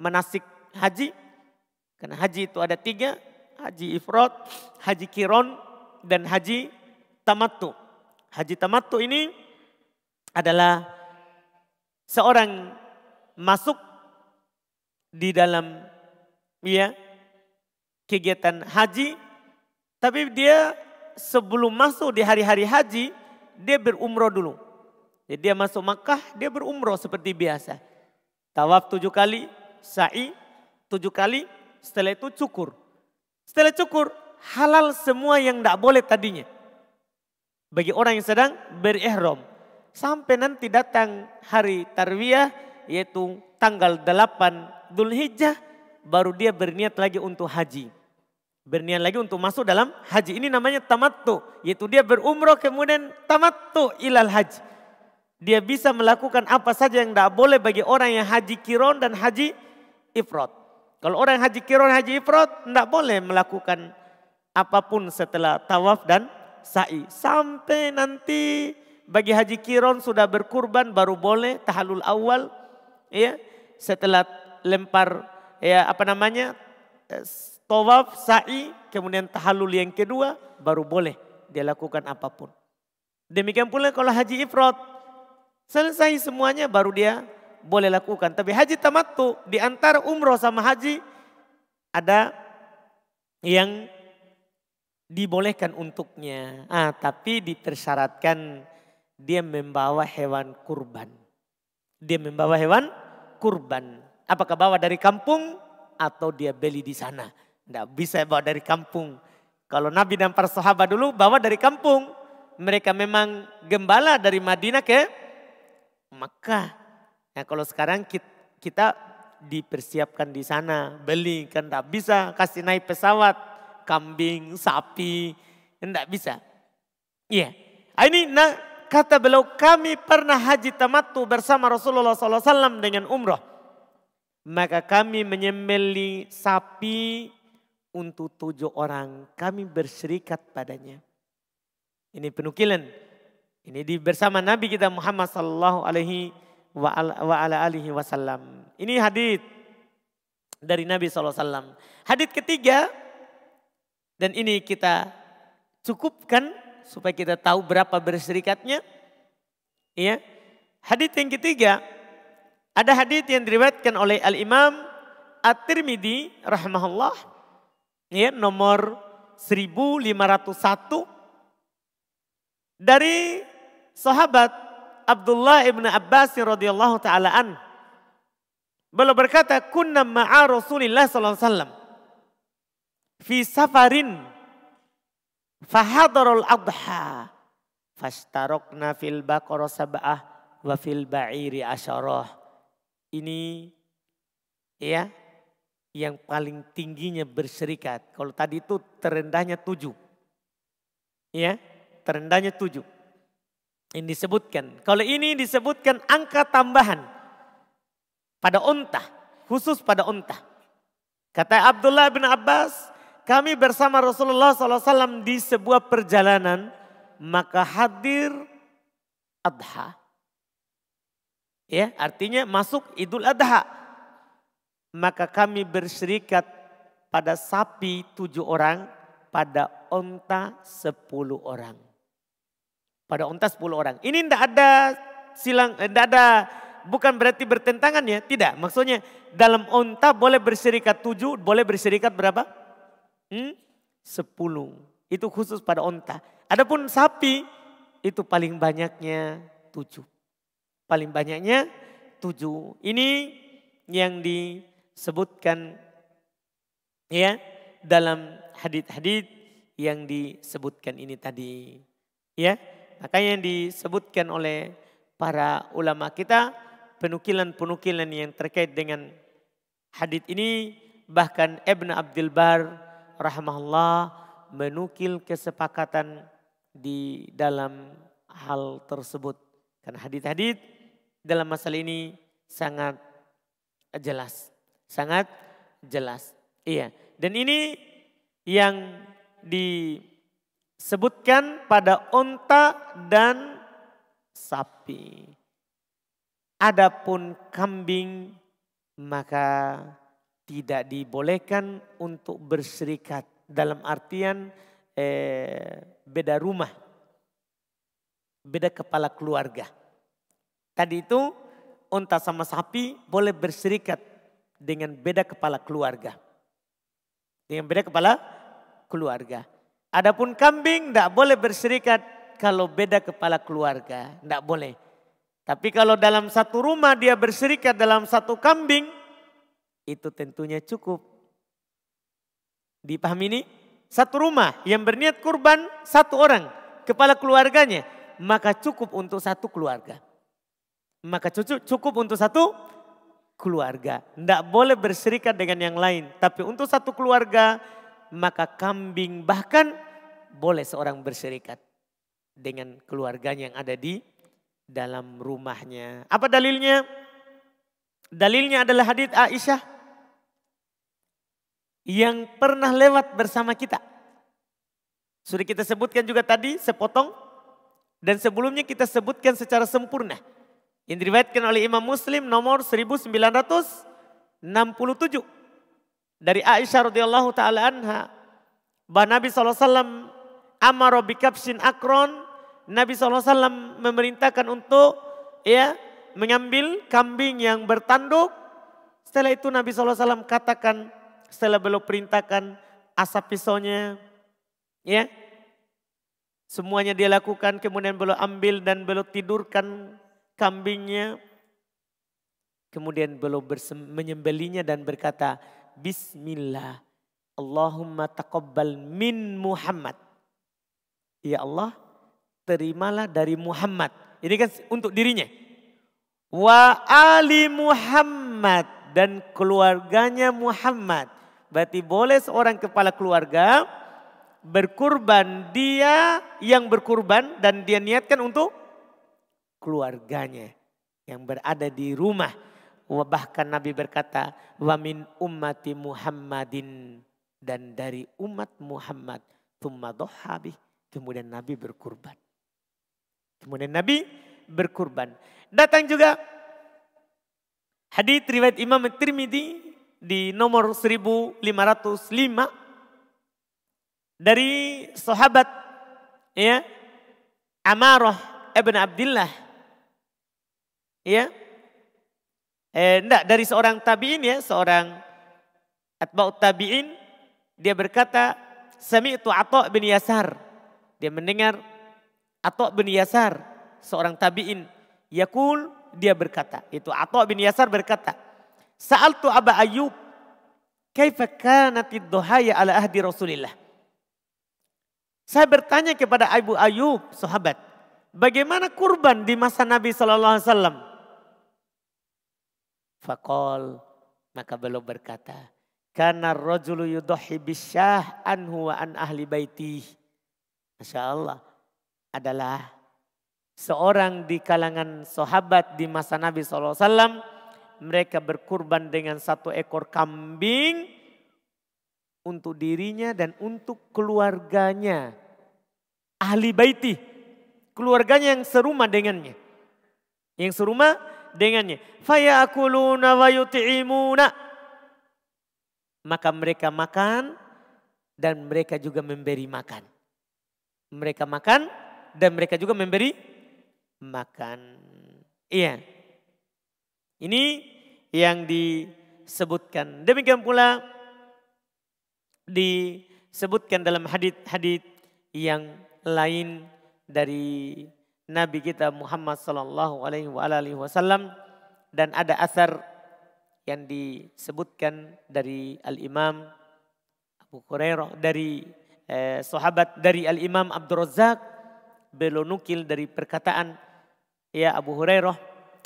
manasik haji. Karena haji itu ada tiga, haji ifrat, haji kiron, dan haji tamattu. Haji tamattu ini adalah seorang masuk di dalam ya kegiatan haji tapi dia sebelum masuk di hari-hari haji dia berumroh dulu. Jadi dia masuk Makkah, dia berumroh seperti biasa. Tawaf tujuh kali, sa'i tujuh kali, setelah itu cukur. Setelah cukur, halal semua yang tidak boleh tadinya. Bagi orang yang sedang berihram. Sampai nanti datang hari tarwiyah yaitu tanggal 8 Dzulhijjah Hijjah baru dia berniat lagi untuk haji. Berniat lagi untuk masuk dalam haji. Ini namanya tamattu. Yaitu dia berumroh kemudian tamattu ilal haji. Dia bisa melakukan apa saja yang tidak boleh bagi orang yang haji kiron dan haji ifrod. Kalau orang haji kiron, haji ifrod, tidak boleh melakukan apapun setelah tawaf dan sa'i. Sampai nanti bagi haji kiron sudah berkurban baru boleh tahalul awal. Ya, setelah lempar ya apa namanya tawaf sa'i kemudian tahalul yang kedua baru boleh dia lakukan apapun. Demikian pula kalau haji ifrat selesai semuanya baru dia boleh lakukan. Tapi haji tamattu di antara umroh sama haji ada yang dibolehkan untuknya. Ah, tapi dipersyaratkan dia membawa hewan kurban. Dia membawa hewan kurban. Apakah bawa dari kampung atau dia beli di sana? Tidak bisa bawa dari kampung. Kalau Nabi dan para sahabat dulu bawa dari kampung. Mereka memang gembala dari Madinah ke Mekah. Nah, kalau sekarang kita, kita dipersiapkan di sana, beli kan tidak bisa kasih naik pesawat kambing, sapi. Tidak bisa. Iya. Yeah. Ini nah, kata beliau kami pernah haji tamattu bersama Rasulullah SAW dengan umroh. Maka kami menyembeli sapi untuk tujuh orang. Kami berserikat padanya. Ini penukilan. Ini di bersama Nabi kita Muhammad Sallallahu Alaihi wa ala alihi wasallam. Ini hadit dari Nabi SAW. hadit ketiga dan ini kita cukupkan supaya kita tahu berapa berserikatnya. Ya. Hadis yang ketiga, ada hadis yang diriwayatkan oleh Al-Imam At-Tirmidzi rahimahullah ya nomor 1501 dari sahabat Abdullah ibn Abbas radhiyallahu taala an. Beliau berkata, "Kunna ma'a Rasulillah sallallahu alaihi wasallam." fi safarin fahadarul adha fashtarokna fil baqarah sab'ah wa fil ba'iri asyarah. Ini ya yang paling tingginya berserikat. Kalau tadi itu terendahnya tujuh. Ya, terendahnya tujuh. Ini disebutkan. Kalau ini disebutkan angka tambahan pada unta, khusus pada unta. Kata Abdullah bin Abbas, kami bersama Rasulullah SAW di sebuah perjalanan, maka hadir adha. Ya, artinya masuk Idul Adha. Maka kami berserikat pada sapi tujuh orang, pada onta sepuluh orang. Pada onta sepuluh orang. Ini tidak ada silang, tidak eh, ada bukan berarti bertentangan ya, tidak. Maksudnya dalam onta boleh berserikat tujuh, boleh berserikat berapa? hmm, 10. Itu khusus pada onta. Adapun sapi itu paling banyaknya 7. Paling banyaknya 7. Ini yang disebutkan ya dalam hadit-hadit yang disebutkan ini tadi. Ya, makanya yang disebutkan oleh para ulama kita penukilan-penukilan yang terkait dengan hadit ini bahkan Ibn Abdul Bar rahmahullah menukil kesepakatan di dalam hal tersebut. Karena hadit-hadit dalam masalah ini sangat jelas. Sangat jelas. Iya. Dan ini yang disebutkan pada unta dan sapi. Adapun kambing maka tidak dibolehkan untuk berserikat dalam artian eh, beda rumah, beda kepala keluarga. Tadi itu unta sama sapi boleh berserikat dengan beda kepala keluarga. Dengan beda kepala keluarga. Adapun kambing tidak boleh berserikat kalau beda kepala keluarga, tidak boleh. Tapi kalau dalam satu rumah dia berserikat dalam satu kambing, itu tentunya cukup. Dipahami ini? Satu rumah yang berniat kurban satu orang kepala keluarganya maka cukup untuk satu keluarga. Maka cukup untuk satu keluarga. Tidak boleh berserikat dengan yang lain. Tapi untuk satu keluarga maka kambing bahkan boleh seorang berserikat dengan keluarganya yang ada di dalam rumahnya. Apa dalilnya? Dalilnya adalah hadits Aisyah yang pernah lewat bersama kita. Sudah kita sebutkan juga tadi sepotong dan sebelumnya kita sebutkan secara sempurna. Yang diriwayatkan oleh Imam Muslim nomor 1967 dari Aisyah radhiyallahu taala anha bahwa Nabi SAW amaro bikabsin akron Nabi SAW memerintahkan untuk ya mengambil kambing yang bertanduk setelah itu Nabi SAW katakan setelah beliau perintahkan asap pisaunya, ya, semuanya dia lakukan, kemudian beliau ambil dan beliau tidurkan kambingnya, kemudian beliau menyembelinya dan berkata, Bismillah, Allahumma taqabbal min Muhammad. Ya Allah, terimalah dari Muhammad. Ini kan untuk dirinya. Wa ali Muhammad dan keluarganya Muhammad Berarti boleh seorang kepala keluarga berkurban dia yang berkurban dan dia niatkan untuk keluarganya yang berada di rumah. Bahkan Nabi berkata, "Wa min ummati Muhammadin" dan dari umat Muhammad, "Tsumma dhahabih." Kemudian Nabi berkurban. Kemudian Nabi berkurban. Datang juga hadis riwayat Imam Tirmidzi di nomor 1505 dari sahabat ya Amarah ibn Abdullah ya eh enggak dari seorang tabi'in ya seorang atba'ut tabi'in dia berkata sami'tu Atha bin Yasar dia mendengar Atha bin Yasar seorang tabi'in yakul dia berkata itu Atha bin Yasar berkata Sa'altu Aba Ayub, kaifa kanatid dohaya ala ahdi Rasulillah. Saya bertanya kepada Abu Ayub, sahabat, bagaimana kurban di masa Nabi saw Alaihi Fakol maka beliau berkata, karena rojulu yudohi bisyah anhu wa an ahli baiti. Masya Allah adalah seorang di kalangan sahabat di masa Nabi saw mereka berkurban dengan satu ekor kambing untuk dirinya dan untuk keluarganya. Ahli baiti, keluarganya yang serumah dengannya. Yang serumah dengannya. Fayakuluna wa yuti'imuna. Maka mereka makan dan mereka juga memberi makan. Mereka makan dan mereka juga memberi makan. Iya. Ini yang disebutkan. Demikian pula disebutkan dalam hadit-hadit yang lain dari Nabi kita Muhammad Sallallahu Alaihi Wasallam dan ada asar yang disebutkan dari Al Imam Abu Hurairah dari eh, sahabat dari Al Imam Abdul belonukil dari perkataan ya Abu Hurairah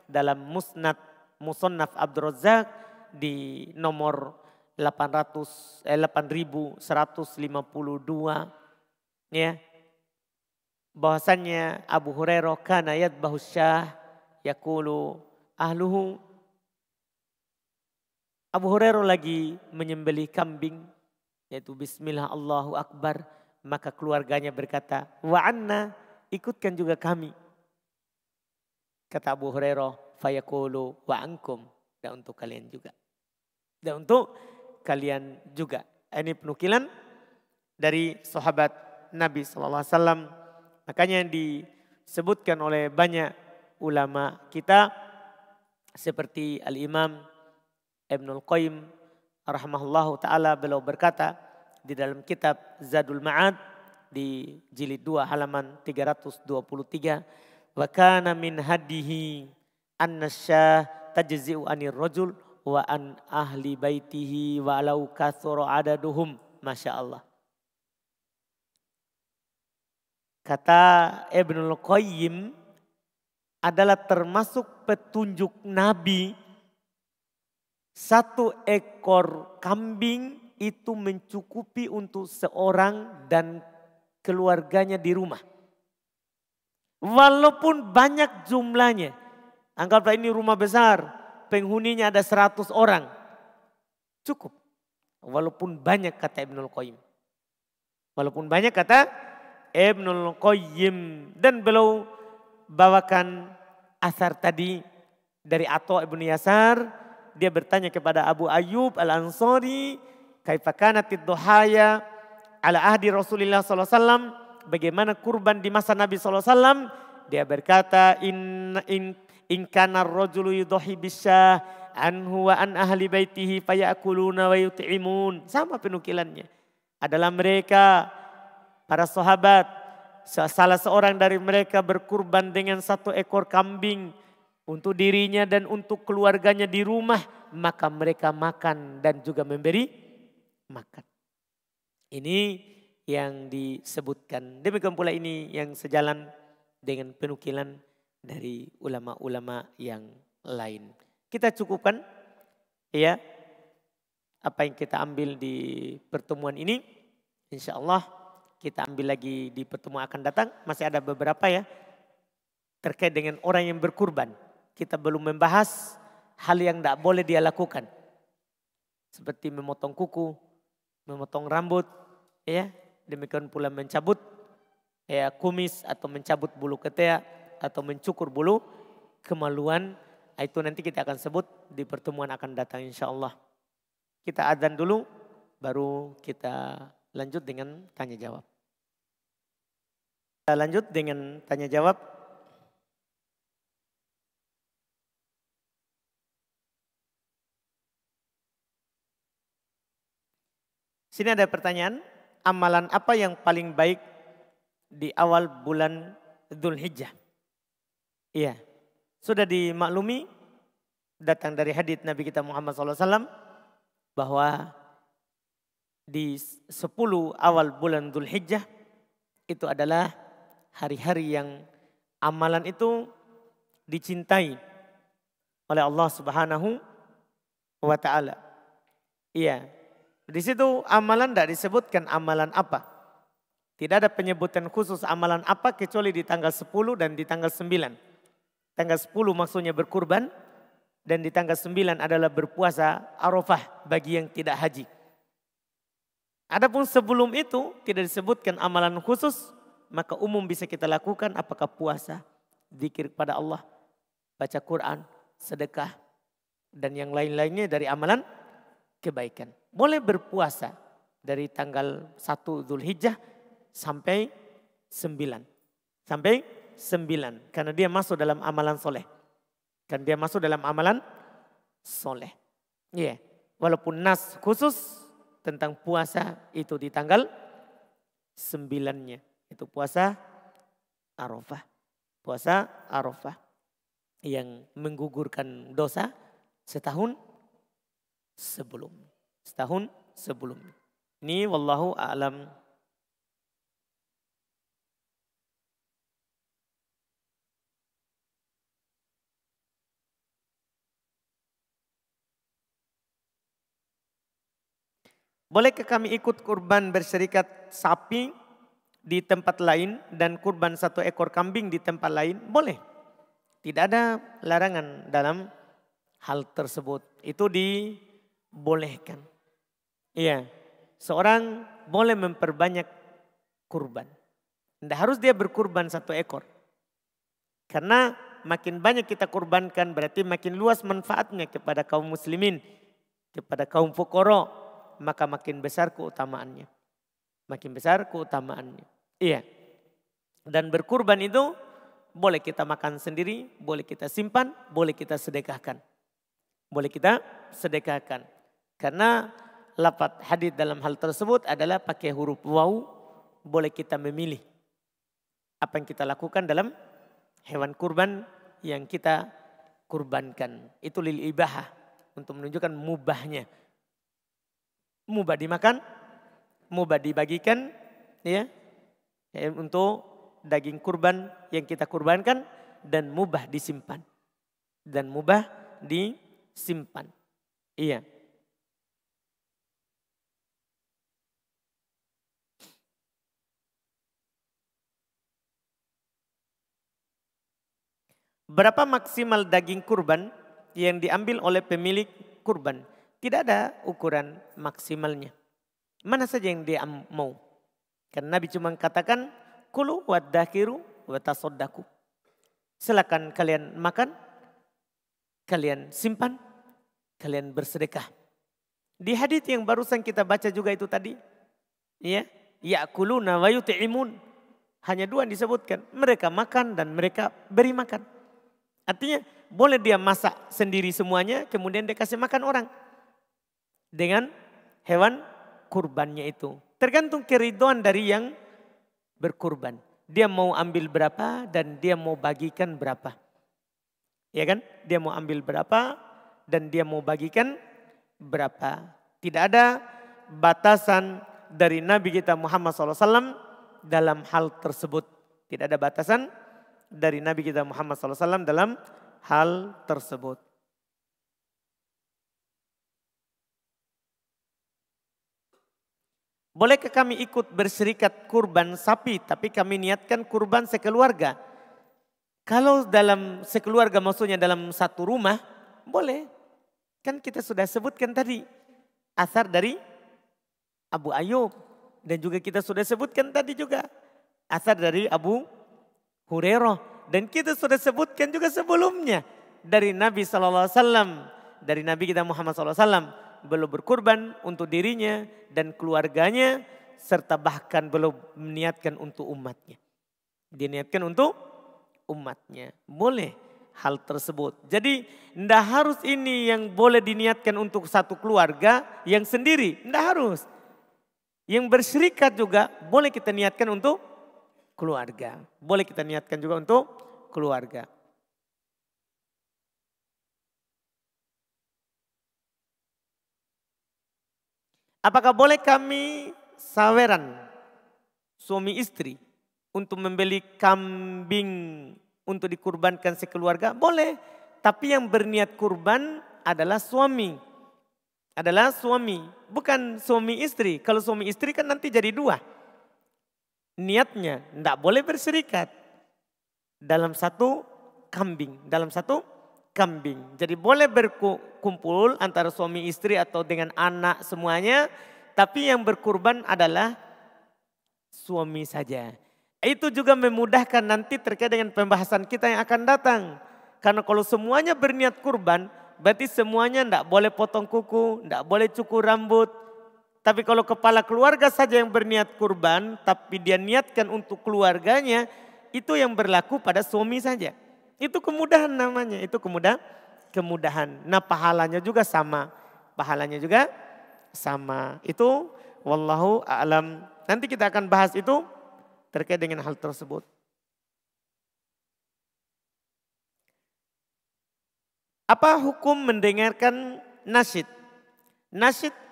dalam Musnad Musonnaf Abdul Razak di nomor 800 eh, 8152 ya bahwasannya Abu Hurairah kana yadbahu syah yakulu ahluhu Abu Hurairah lagi menyembelih kambing yaitu bismillah Allahu akbar maka keluarganya berkata wa anna ikutkan juga kami kata Abu Hurairah fayakulu wa ankum dan untuk kalian juga. Dan untuk kalian juga. Ini penukilan dari sahabat Nabi saw alaihi wasallam. Makanya yang disebutkan oleh banyak ulama kita seperti Al-Imam Ibnul Qayyim rahmahullah taala beliau berkata di dalam kitab Zadul Ma'ad di jilid 2 halaman 323 wa kana min hadihi annasya tajzi'u anir rajul wa an ahli baitihi wa law kathura adaduhum. Masya Allah. Kata Ibnul Qayyim adalah termasuk petunjuk Nabi satu ekor kambing itu mencukupi untuk seorang dan keluarganya di rumah. Walaupun banyak jumlahnya, Anggaplah ini rumah besar, penghuninya ada 100 orang. Cukup. Walaupun banyak kata Ibnul Qayyim. Walaupun banyak kata Ibnul Qayyim. Dan beliau bawakan asar tadi dari Atau Ibn Yasar. Dia bertanya kepada Abu Ayyub Al-Ansari. Kaifakana dohaya ala ahdi Rasulullah SAW. Bagaimana kurban di masa Nabi SAW. Dia berkata, in, in in kana ar-rajulu anhu wa an ahli baitihi fayakuluna wa yut'imun. Sama penukilannya. Adalah mereka para sahabat salah seorang dari mereka berkurban dengan satu ekor kambing untuk dirinya dan untuk keluarganya di rumah, maka mereka makan dan juga memberi makan. Ini yang disebutkan. Demikian pula ini yang sejalan dengan penukilan dari ulama-ulama yang lain. Kita cukupkan ya apa yang kita ambil di pertemuan ini. Insya Allah kita ambil lagi di pertemuan akan datang. Masih ada beberapa ya terkait dengan orang yang berkurban. Kita belum membahas hal yang tidak boleh dia lakukan. Seperti memotong kuku, memotong rambut, ya demikian pula mencabut ya kumis atau mencabut bulu ketiak atau mencukur bulu kemaluan. Itu nanti kita akan sebut di pertemuan akan datang insya Allah. Kita adan dulu baru kita lanjut dengan tanya jawab. Kita lanjut dengan tanya jawab. Sini ada pertanyaan, amalan apa yang paling baik di awal bulan Dzulhijjah? Iya. Sudah dimaklumi datang dari hadis Nabi kita Muhammad SAW bahwa di 10 awal bulan Dhul Hijjah itu adalah hari-hari yang amalan itu dicintai oleh Allah Subhanahu wa taala. Iya. Di situ amalan tidak disebutkan amalan apa. Tidak ada penyebutan khusus amalan apa kecuali di tanggal 10 dan di tanggal 9. Tanggal 10 maksudnya berkurban dan di tanggal 9 adalah berpuasa Arafah bagi yang tidak haji. Adapun sebelum itu tidak disebutkan amalan khusus, maka umum bisa kita lakukan apakah puasa, zikir kepada Allah, baca Quran, sedekah, dan yang lain-lainnya dari amalan kebaikan. Boleh berpuasa dari tanggal 1 Zulhijjah sampai 9. Sampai sembilan. Karena dia masuk dalam amalan soleh. Kan dia masuk dalam amalan soleh. Iya. Yeah. Walaupun nas khusus tentang puasa itu di tanggal sembilannya. Itu puasa Arafah. Puasa Arafah yang menggugurkan dosa setahun sebelum. Setahun sebelum. Ini wallahu a'lam Bolehkah kami ikut kurban berserikat sapi di tempat lain dan kurban satu ekor kambing di tempat lain? Boleh. Tidak ada larangan dalam hal tersebut. Itu dibolehkan. Iya. Seorang boleh memperbanyak kurban. Tidak harus dia berkurban satu ekor. Karena makin banyak kita kurbankan berarti makin luas manfaatnya kepada kaum muslimin, kepada kaum fukoro, maka makin besar keutamaannya. Makin besar keutamaannya. Iya. Dan berkurban itu boleh kita makan sendiri, boleh kita simpan, boleh kita sedekahkan. Boleh kita sedekahkan. Karena lapat hadis dalam hal tersebut adalah pakai huruf waw, boleh kita memilih apa yang kita lakukan dalam hewan kurban yang kita kurbankan. Itu lil ibahah untuk menunjukkan mubahnya mubah dimakan, mubah dibagikan ya. ya, untuk daging kurban yang kita kurbankan dan mubah disimpan. Dan mubah disimpan. Iya. Berapa maksimal daging kurban yang diambil oleh pemilik kurban? Tidak ada ukuran maksimalnya. Mana saja yang dia mau. Karena Nabi cuma katakan, Kulu wadahkiru watasoddaku. Silakan kalian makan, kalian simpan, kalian bersedekah. Di hadis yang barusan kita baca juga itu tadi, ya, yakuluna wa yut'imun. Hanya dua yang disebutkan, mereka makan dan mereka beri makan. Artinya boleh dia masak sendiri semuanya, kemudian dia kasih makan orang dengan hewan kurbannya itu. Tergantung keriduan dari yang berkurban. Dia mau ambil berapa dan dia mau bagikan berapa. Ya kan? Dia mau ambil berapa dan dia mau bagikan berapa. Tidak ada batasan dari Nabi kita Muhammad SAW dalam hal tersebut. Tidak ada batasan dari Nabi kita Muhammad SAW dalam hal tersebut. Bolehkah kami ikut berserikat kurban sapi tapi kami niatkan kurban sekeluarga? Kalau dalam sekeluarga maksudnya dalam satu rumah, boleh. Kan kita sudah sebutkan tadi asar dari Abu Ayub dan juga kita sudah sebutkan tadi juga asar dari Abu Hurairah dan kita sudah sebutkan juga sebelumnya dari Nabi Alaihi Wasallam dari Nabi kita Muhammad Alaihi Wasallam belum berkurban untuk dirinya dan keluarganya serta bahkan belum meniatkan untuk umatnya. Diniatkan untuk umatnya. Boleh hal tersebut. Jadi ndak harus ini yang boleh diniatkan untuk satu keluarga yang sendiri. Ndak harus. Yang berserikat juga boleh kita niatkan untuk keluarga. Boleh kita niatkan juga untuk keluarga. Apakah boleh kami saweran suami istri untuk membeli kambing untuk dikurbankan sekeluarga? Boleh, tapi yang berniat kurban adalah suami. Adalah suami, bukan suami istri. Kalau suami istri kan nanti jadi dua. Niatnya tidak boleh berserikat dalam satu kambing, dalam satu kambing. Jadi boleh berku, Kumpul antara suami istri atau dengan anak semuanya. Tapi yang berkurban adalah suami saja. Itu juga memudahkan nanti terkait dengan pembahasan kita yang akan datang. Karena kalau semuanya berniat kurban, berarti semuanya tidak boleh potong kuku, tidak boleh cukur rambut. Tapi kalau kepala keluarga saja yang berniat kurban, tapi dia niatkan untuk keluarganya, itu yang berlaku pada suami saja. Itu kemudahan namanya, itu kemudahan kemudahan. Nah pahalanya juga sama. Pahalanya juga sama. Itu wallahu a'lam. Nanti kita akan bahas itu terkait dengan hal tersebut. Apa hukum mendengarkan nasyid? Nasyid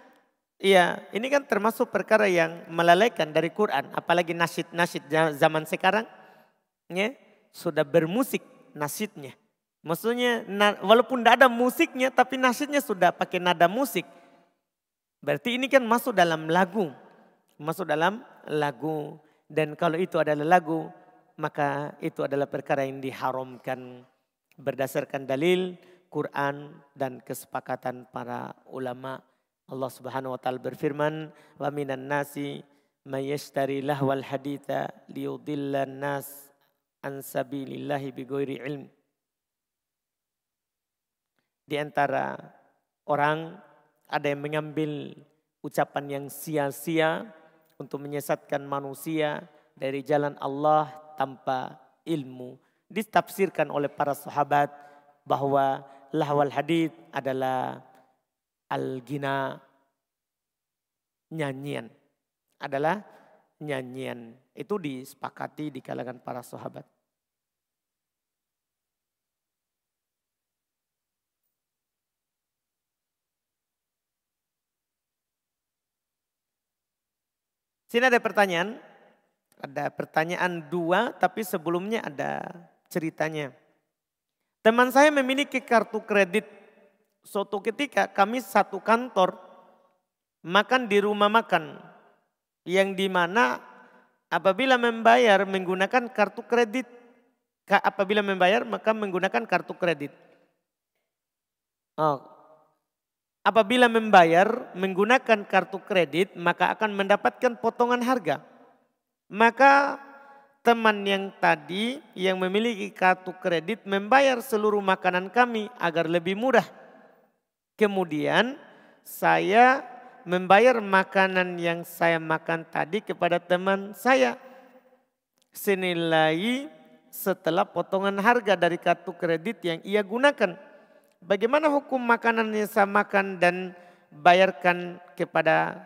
Iya, ini kan termasuk perkara yang melalaikan dari Quran, apalagi nasid-nasid zaman sekarang ya, sudah bermusik nasidnya. Maksudnya walaupun tidak ada musiknya tapi nasidnya sudah pakai nada musik. Berarti ini kan masuk dalam lagu. Masuk dalam lagu. Dan kalau itu adalah lagu maka itu adalah perkara yang diharamkan berdasarkan dalil Quran dan kesepakatan para ulama. Allah Subhanahu wa taala berfirman, "Wa minan nasi may yashtari lahwal haditha an nas an sabilillahi bighairi ilm." Di antara orang ada yang mengambil ucapan yang sia-sia untuk menyesatkan manusia dari jalan Allah tanpa ilmu. Ditafsirkan oleh para sahabat bahwa lahwal hadith adalah al-gina nyanyian. Adalah nyanyian. Itu disepakati di kalangan para sahabat. Sini ada pertanyaan. Ada pertanyaan dua tapi sebelumnya ada ceritanya. Teman saya memiliki kartu kredit. Suatu ketika kami satu kantor makan di rumah makan. Yang dimana apabila membayar menggunakan kartu kredit. Apabila membayar maka menggunakan kartu kredit. Oh, apabila membayar menggunakan kartu kredit maka akan mendapatkan potongan harga. Maka teman yang tadi yang memiliki kartu kredit membayar seluruh makanan kami agar lebih mudah. Kemudian saya membayar makanan yang saya makan tadi kepada teman saya senilai setelah potongan harga dari kartu kredit yang ia gunakan bagaimana hukum makanan yang saya makan dan bayarkan kepada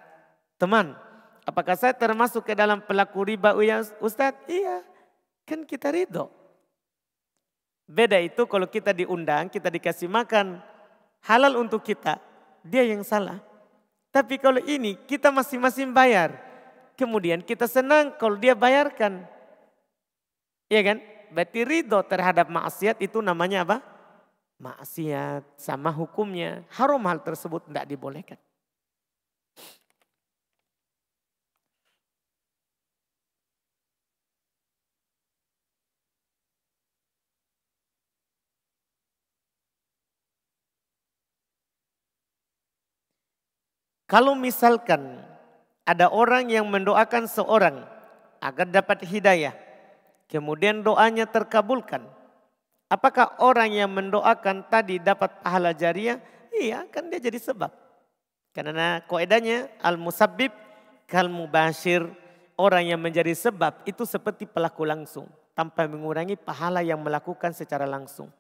teman? Apakah saya termasuk ke dalam pelaku riba Ustadz? Iya, kan kita ridho. Beda itu kalau kita diundang, kita dikasih makan. Halal untuk kita, dia yang salah. Tapi kalau ini kita masing-masing bayar. Kemudian kita senang kalau dia bayarkan. Iya kan? Berarti ridho terhadap maksiat itu namanya apa? maksiat sama hukumnya haram hal tersebut tidak dibolehkan. Kalau misalkan ada orang yang mendoakan seorang agar dapat hidayah, kemudian doanya terkabulkan, Apakah orang yang mendoakan tadi dapat pahala jariah? Iya, kan dia jadi sebab. Karena koedanya al musabib, kal mubashir. Orang yang menjadi sebab itu seperti pelaku langsung. Tanpa mengurangi pahala yang melakukan secara langsung.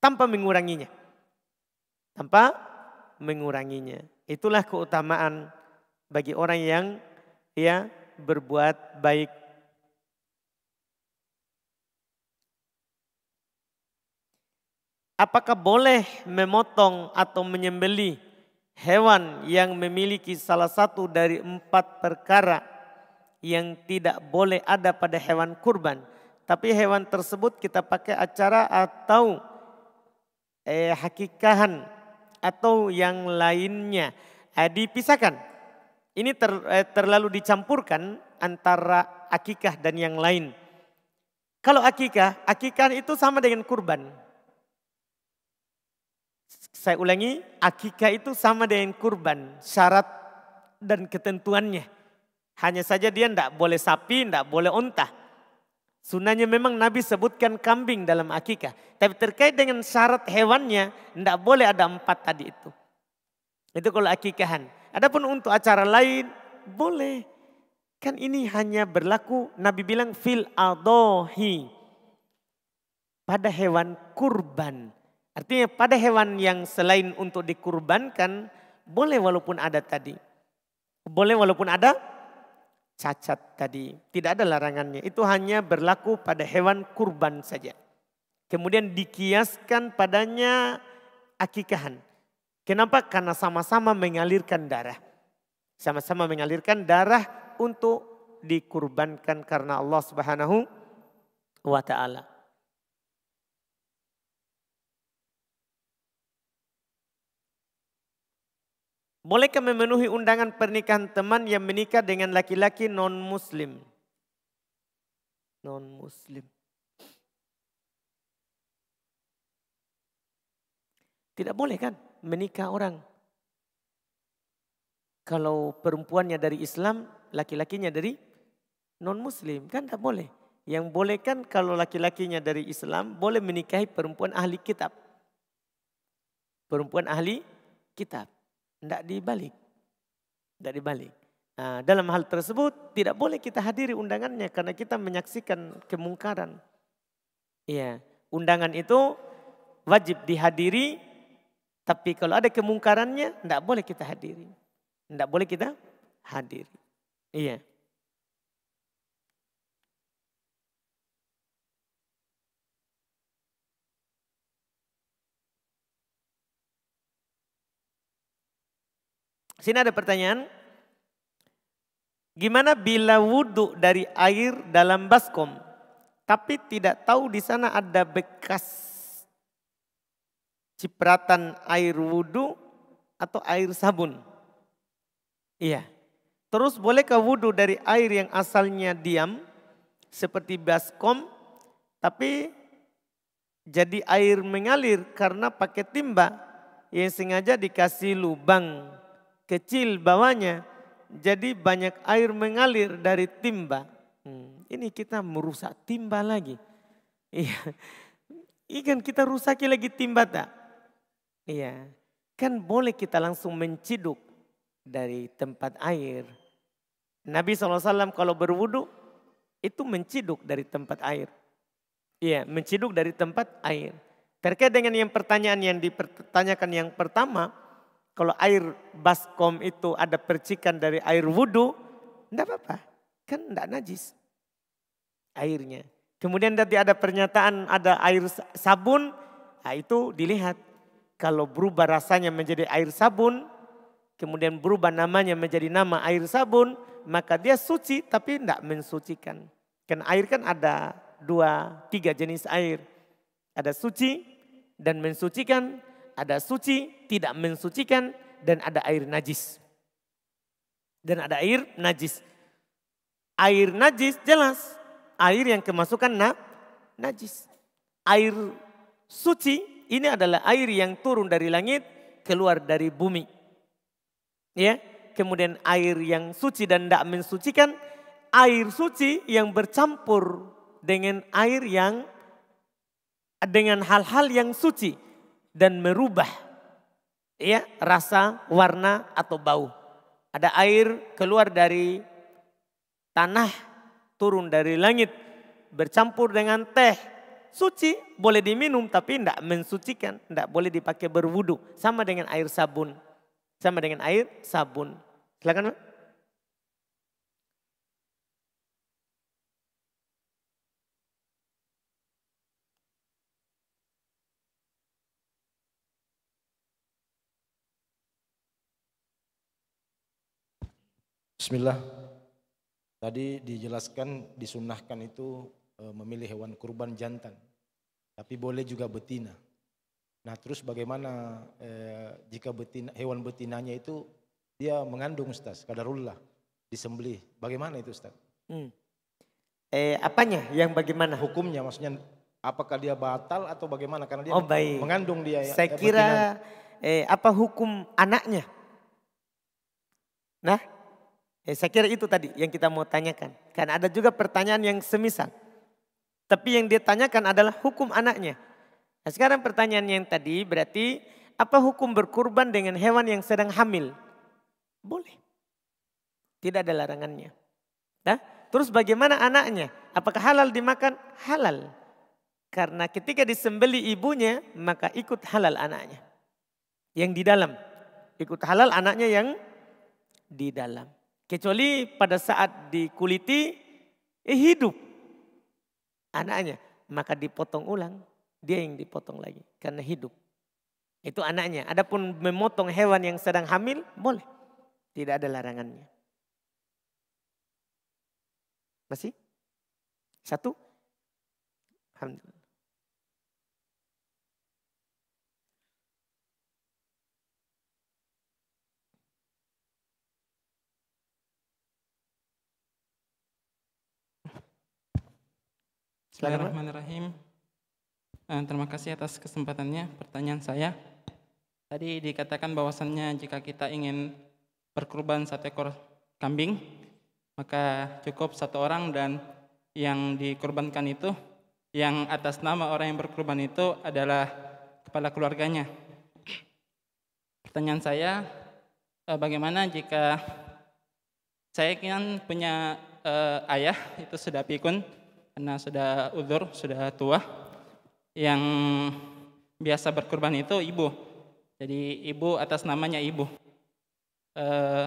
Tanpa menguranginya. Tanpa menguranginya. Itulah keutamaan bagi orang yang ya berbuat baik apakah boleh memotong atau menyembeli hewan yang memiliki salah satu dari empat perkara yang tidak boleh ada pada hewan kurban. Tapi hewan tersebut kita pakai acara atau eh, hakikahan atau yang lainnya. Eh, dipisahkan. Ini ter, eh, terlalu dicampurkan antara akikah dan yang lain. Kalau akikah, akikah itu sama dengan kurban. Saya ulangi, akikah itu sama dengan kurban, syarat dan ketentuannya. Hanya saja dia tidak boleh sapi, tidak boleh unta. Sunnahnya memang Nabi sebutkan kambing dalam akikah. Tapi terkait dengan syarat hewannya, tidak boleh ada empat tadi itu. Itu kalau akikahan. Adapun untuk acara lain, boleh. Kan ini hanya berlaku, Nabi bilang fil adohi. Pada hewan kurban. Artinya pada hewan yang selain untuk dikurbankan boleh walaupun ada tadi. Boleh walaupun ada cacat tadi. Tidak ada larangannya. Itu hanya berlaku pada hewan kurban saja. Kemudian dikiaskan padanya akikahan. Kenapa? Karena sama-sama mengalirkan darah. Sama-sama mengalirkan darah untuk dikurbankan karena Allah Subhanahu wa taala. Bolehkah memenuhi undangan pernikahan teman yang menikah dengan laki-laki non-muslim? Non-muslim. Tidak boleh kan menikah orang. Kalau perempuannya dari Islam, laki-lakinya dari non-muslim. Kan tidak boleh. Yang boleh kan kalau laki-lakinya dari Islam, boleh menikahi perempuan ahli kitab. Perempuan ahli kitab. Tidak dibalik. Tidak dibalik. Nah, dalam hal tersebut tidak boleh kita hadiri undangannya karena kita menyaksikan kemungkaran. Iya, undangan itu wajib dihadiri tapi kalau ada kemungkarannya tidak boleh kita hadiri. Tidak boleh kita hadiri. Iya. Sini ada pertanyaan. Gimana bila wudhu dari air dalam baskom, tapi tidak tahu di sana ada bekas cipratan air wudhu atau air sabun? Iya. Terus bolehkah wudhu dari air yang asalnya diam seperti baskom tapi jadi air mengalir karena pakai timba yang sengaja dikasih lubang kecil bawahnya, jadi banyak air mengalir dari timba. Hmm, ini kita merusak timba lagi. Iya. Ikan kita rusaki lagi timba tak? Iya. Kan boleh kita langsung menciduk dari tempat air. Nabi SAW kalau berwudu itu menciduk dari tempat air. Iya, menciduk dari tempat air. Terkait dengan yang pertanyaan yang dipertanyakan yang pertama, kalau air baskom itu ada percikan dari air wudhu, enggak apa-apa. Kan enggak najis airnya. Kemudian tadi ada pernyataan ada air sabun, nah itu dilihat. Kalau berubah rasanya menjadi air sabun, kemudian berubah namanya menjadi nama air sabun, maka dia suci tapi tidak mensucikan. Karena air kan ada dua, tiga jenis air. Ada suci dan mensucikan. Ada suci, tidak mensucikan, dan ada air najis. Dan ada air najis. Air najis jelas. Air yang kemasukan na, najis. Air suci ini adalah air yang turun dari langit keluar dari bumi. Ya, kemudian air yang suci dan tidak mensucikan, air suci yang bercampur dengan air yang dengan hal-hal yang suci dan merubah ya rasa, warna atau bau. Ada air keluar dari tanah, turun dari langit, bercampur dengan teh. Suci boleh diminum tapi tidak mensucikan, tidak boleh dipakai berwudu. Sama dengan air sabun. Sama dengan air sabun. Silakan. Bismillah. Tadi dijelaskan disunahkan itu e, memilih hewan kurban jantan, tapi boleh juga betina. Nah terus bagaimana eh, jika betina, hewan betinanya itu dia mengandung Ustaz, kadarullah, disembelih. Bagaimana itu Ustaz? Hmm. Eh, apanya yang bagaimana? Hukumnya maksudnya apakah dia batal atau bagaimana? Karena dia oh, mengandung dia. Ya, Saya kira eh, apa hukum anaknya? Nah, Ya, saya kira itu tadi yang kita mau tanyakan. Karena ada juga pertanyaan yang semisal. Tapi yang dia tanyakan adalah hukum anaknya. Nah, sekarang pertanyaan yang tadi berarti apa hukum berkurban dengan hewan yang sedang hamil? Boleh. Tidak ada larangannya. Nah, terus bagaimana anaknya? Apakah halal dimakan? Halal. Karena ketika disembeli ibunya, maka ikut halal anaknya. Yang di dalam. Ikut halal anaknya yang di dalam. Kecuali pada saat dikuliti, eh hidup anaknya. Maka dipotong ulang, dia yang dipotong lagi karena hidup. Itu anaknya. Adapun memotong hewan yang sedang hamil, boleh. Tidak ada larangannya. Masih? Satu? Alhamdulillah. Bismillahirrahmanirrahim. Eh, terima kasih atas kesempatannya. Pertanyaan saya, tadi dikatakan bahwasannya jika kita ingin berkurban satu ekor kambing, maka cukup satu orang dan yang dikorbankan itu, yang atas nama orang yang berkurban itu adalah kepala keluarganya. Pertanyaan saya, eh, bagaimana jika saya ingin punya uh, ayah itu sudah pikun, karena sudah udur, sudah tua. Yang biasa berkurban itu ibu. Jadi ibu atas namanya ibu. Eh,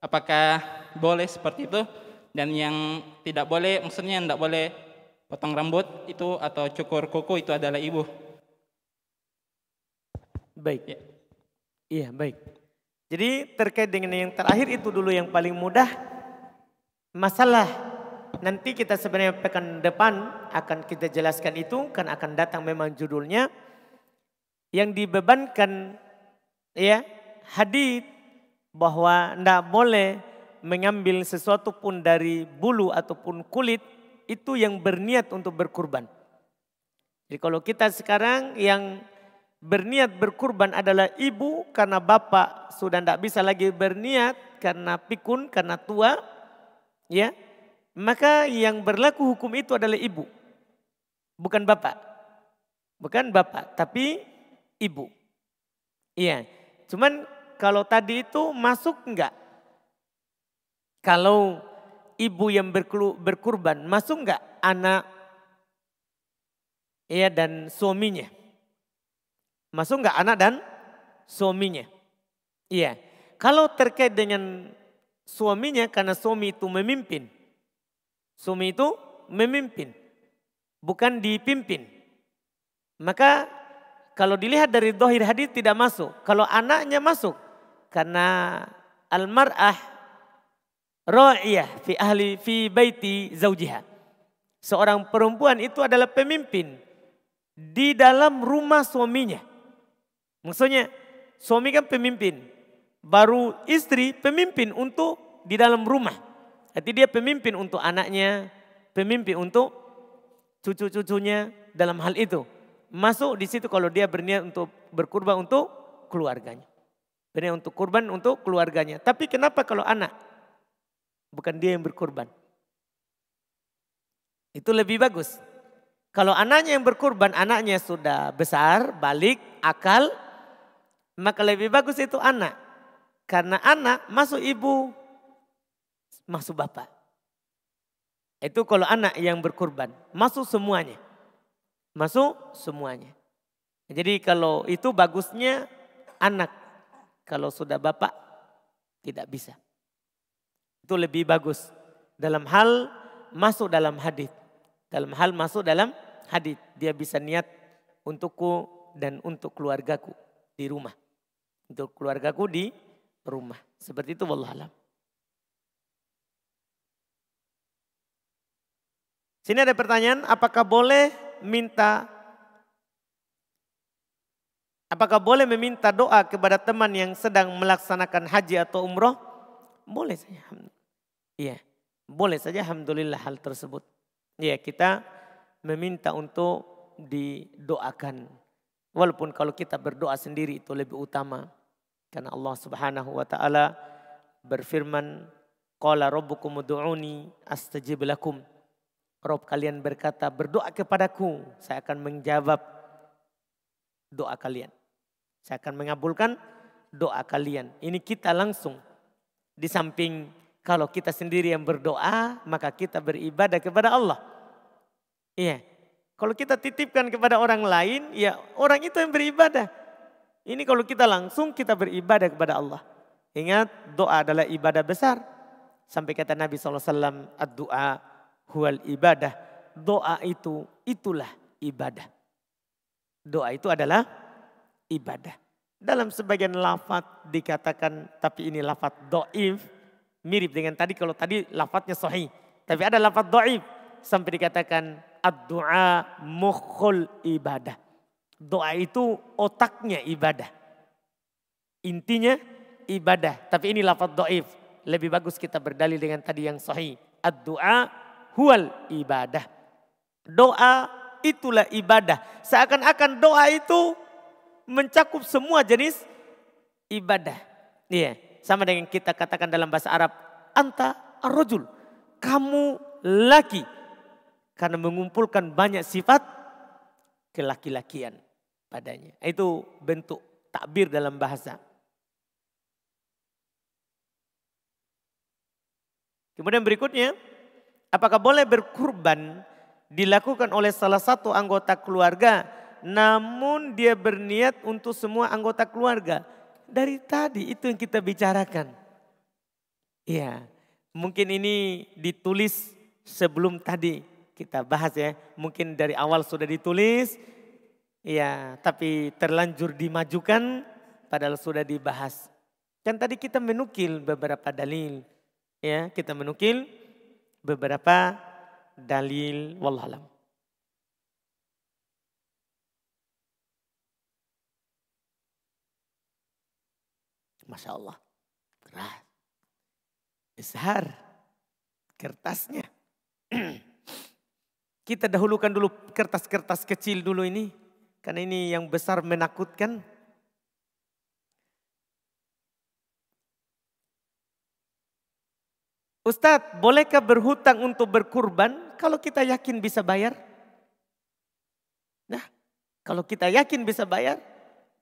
apakah boleh seperti itu? Dan yang tidak boleh, maksudnya tidak boleh potong rambut itu atau cukur kuku itu adalah ibu. Baik. Ya. Iya, baik. Jadi terkait dengan yang terakhir itu dulu yang paling mudah. Masalah Nanti kita sebenarnya pekan depan akan kita jelaskan itu kan akan datang memang judulnya yang dibebankan ya hadis bahwa tidak boleh mengambil sesuatu pun dari bulu ataupun kulit itu yang berniat untuk berkurban. Jadi kalau kita sekarang yang berniat berkurban adalah ibu karena bapak sudah tidak bisa lagi berniat karena pikun karena tua ya maka yang berlaku hukum itu adalah ibu. Bukan bapak. Bukan bapak, tapi ibu. Iya. Cuman kalau tadi itu masuk enggak? Kalau ibu yang berkurban masuk enggak anak ya dan suaminya? Masuk enggak anak dan suaminya? Iya. Kalau terkait dengan suaminya karena suami itu memimpin, Sumi itu memimpin, bukan dipimpin. Maka kalau dilihat dari dohir hadis tidak masuk. Kalau anaknya masuk. Karena almar'ah ro'iyah fi ahli fi baiti zaujiha. Seorang perempuan itu adalah pemimpin di dalam rumah suaminya. Maksudnya suami kan pemimpin. Baru istri pemimpin untuk di dalam rumah. Jadi dia pemimpin untuk anaknya, pemimpin untuk cucu-cucunya dalam hal itu. Masuk di situ kalau dia berniat untuk berkurban untuk keluarganya. Berniat untuk kurban untuk keluarganya. Tapi kenapa kalau anak? Bukan dia yang berkurban. Itu lebih bagus. Kalau anaknya yang berkurban, anaknya sudah besar, balik, akal, maka lebih bagus itu anak. Karena anak masuk ibu, masuk bapak. Itu kalau anak yang berkorban, masuk semuanya. Masuk semuanya. Jadi kalau itu bagusnya anak. Kalau sudah bapak tidak bisa. Itu lebih bagus. Dalam hal masuk dalam hadis. Dalam hal masuk dalam hadis. Dia bisa niat untukku dan untuk keluargaku di rumah. Untuk keluargaku di rumah. Seperti itu wallahualam. Sini ada pertanyaan, apakah boleh minta Apakah boleh meminta doa kepada teman yang sedang melaksanakan haji atau umroh? Boleh saja. Iya, boleh saja. Alhamdulillah hal tersebut. Iya, kita meminta untuk didoakan. Walaupun kalau kita berdoa sendiri itu lebih utama. Karena Allah subhanahu wa ta'ala berfirman, Qala rabbukum ud'uni astajib lakum. Rob kalian berkata, berdoa kepadaku, saya akan menjawab doa kalian. Saya akan mengabulkan doa kalian. Ini kita langsung. Di samping kalau kita sendiri yang berdoa, maka kita beribadah kepada Allah. Iya. Kalau kita titipkan kepada orang lain, ya orang itu yang beribadah. Ini kalau kita langsung kita beribadah kepada Allah. Ingat, doa adalah ibadah besar. Sampai kata Nabi SAW, ad dua huwal ibadah. Doa itu, itulah ibadah. Doa itu adalah ibadah. Dalam sebagian lafat dikatakan, tapi ini lafat do'if. Mirip dengan tadi, kalau tadi lafatnya sahih. Tapi ada lafat do'if. Sampai dikatakan, ad-du'a mukhul ibadah. Doa itu otaknya ibadah. Intinya ibadah. Tapi ini lafad do'if. Lebih bagus kita berdalil dengan tadi yang sahih. Ad-du'a huwal ibadah. Doa itulah ibadah. Seakan-akan doa itu mencakup semua jenis ibadah. Iya, sama dengan kita katakan dalam bahasa Arab, anta arrojul, kamu laki. Karena mengumpulkan banyak sifat kelaki-lakian padanya. Itu bentuk takbir dalam bahasa. Kemudian berikutnya, Apakah boleh berkurban dilakukan oleh salah satu anggota keluarga namun dia berniat untuk semua anggota keluarga? Dari tadi itu yang kita bicarakan. Iya, mungkin ini ditulis sebelum tadi kita bahas ya. Mungkin dari awal sudah ditulis, Iya, tapi terlanjur dimajukan padahal sudah dibahas. Kan tadi kita menukil beberapa dalil. Ya, kita menukil beberapa dalil wallahualam. Masya Allah. berat besar Kertasnya. Kita dahulukan dulu kertas-kertas kecil dulu ini. Karena ini yang besar menakutkan. Ustadz, bolehkah berhutang untuk berkurban kalau kita yakin bisa bayar? Nah, kalau kita yakin bisa bayar,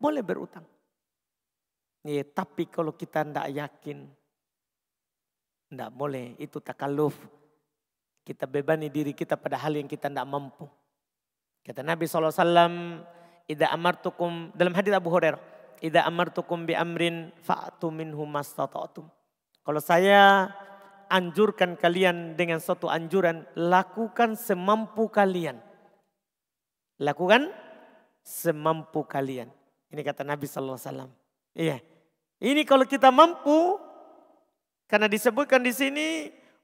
boleh berutang. Ya, tapi kalau kita tidak yakin, tidak boleh. Itu takaluf. Kita bebani diri kita pada hal yang kita tidak mampu. Kata Nabi SAW, Ida amartukum, dalam hadis Abu Hurairah, Ida amartukum bi amrin fa'atu minhum mastata'atum. Kalau saya anjurkan kalian dengan suatu anjuran, lakukan semampu kalian. Lakukan semampu kalian. Ini kata Nabi Sallallahu Alaihi Wasallam. Iya. Ini kalau kita mampu, karena disebutkan di sini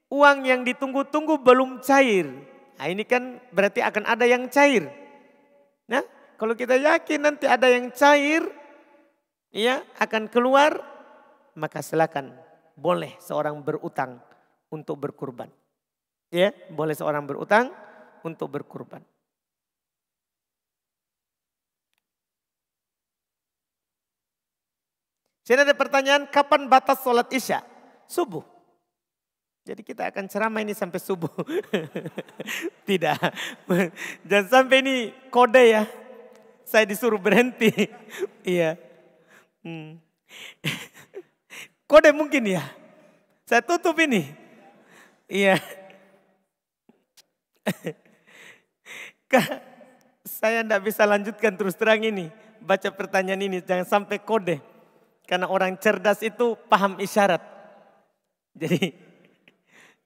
uang yang ditunggu-tunggu belum cair. Nah, ini kan berarti akan ada yang cair. Nah, kalau kita yakin nanti ada yang cair, iya akan keluar, maka silakan boleh seorang berutang untuk berkurban. Ya, boleh seorang berutang untuk berkurban. Sini ada pertanyaan, kapan batas sholat isya? Subuh. Jadi kita akan ceramah ini sampai subuh. [LAUGHS] Tidak. Jangan sampai ini kode ya. Saya disuruh berhenti. [LAUGHS] iya. Hmm. [LAUGHS] kode mungkin ya. Saya tutup ini. Iya. saya tidak bisa lanjutkan terus terang ini. Baca pertanyaan ini, jangan sampai kode. Karena orang cerdas itu paham isyarat. Jadi,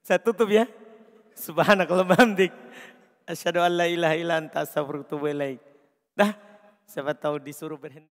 saya tutup ya. Subhanakallah bihamdik. Asyadu an la ilaha illa anta Dah, siapa tahu disuruh berhenti.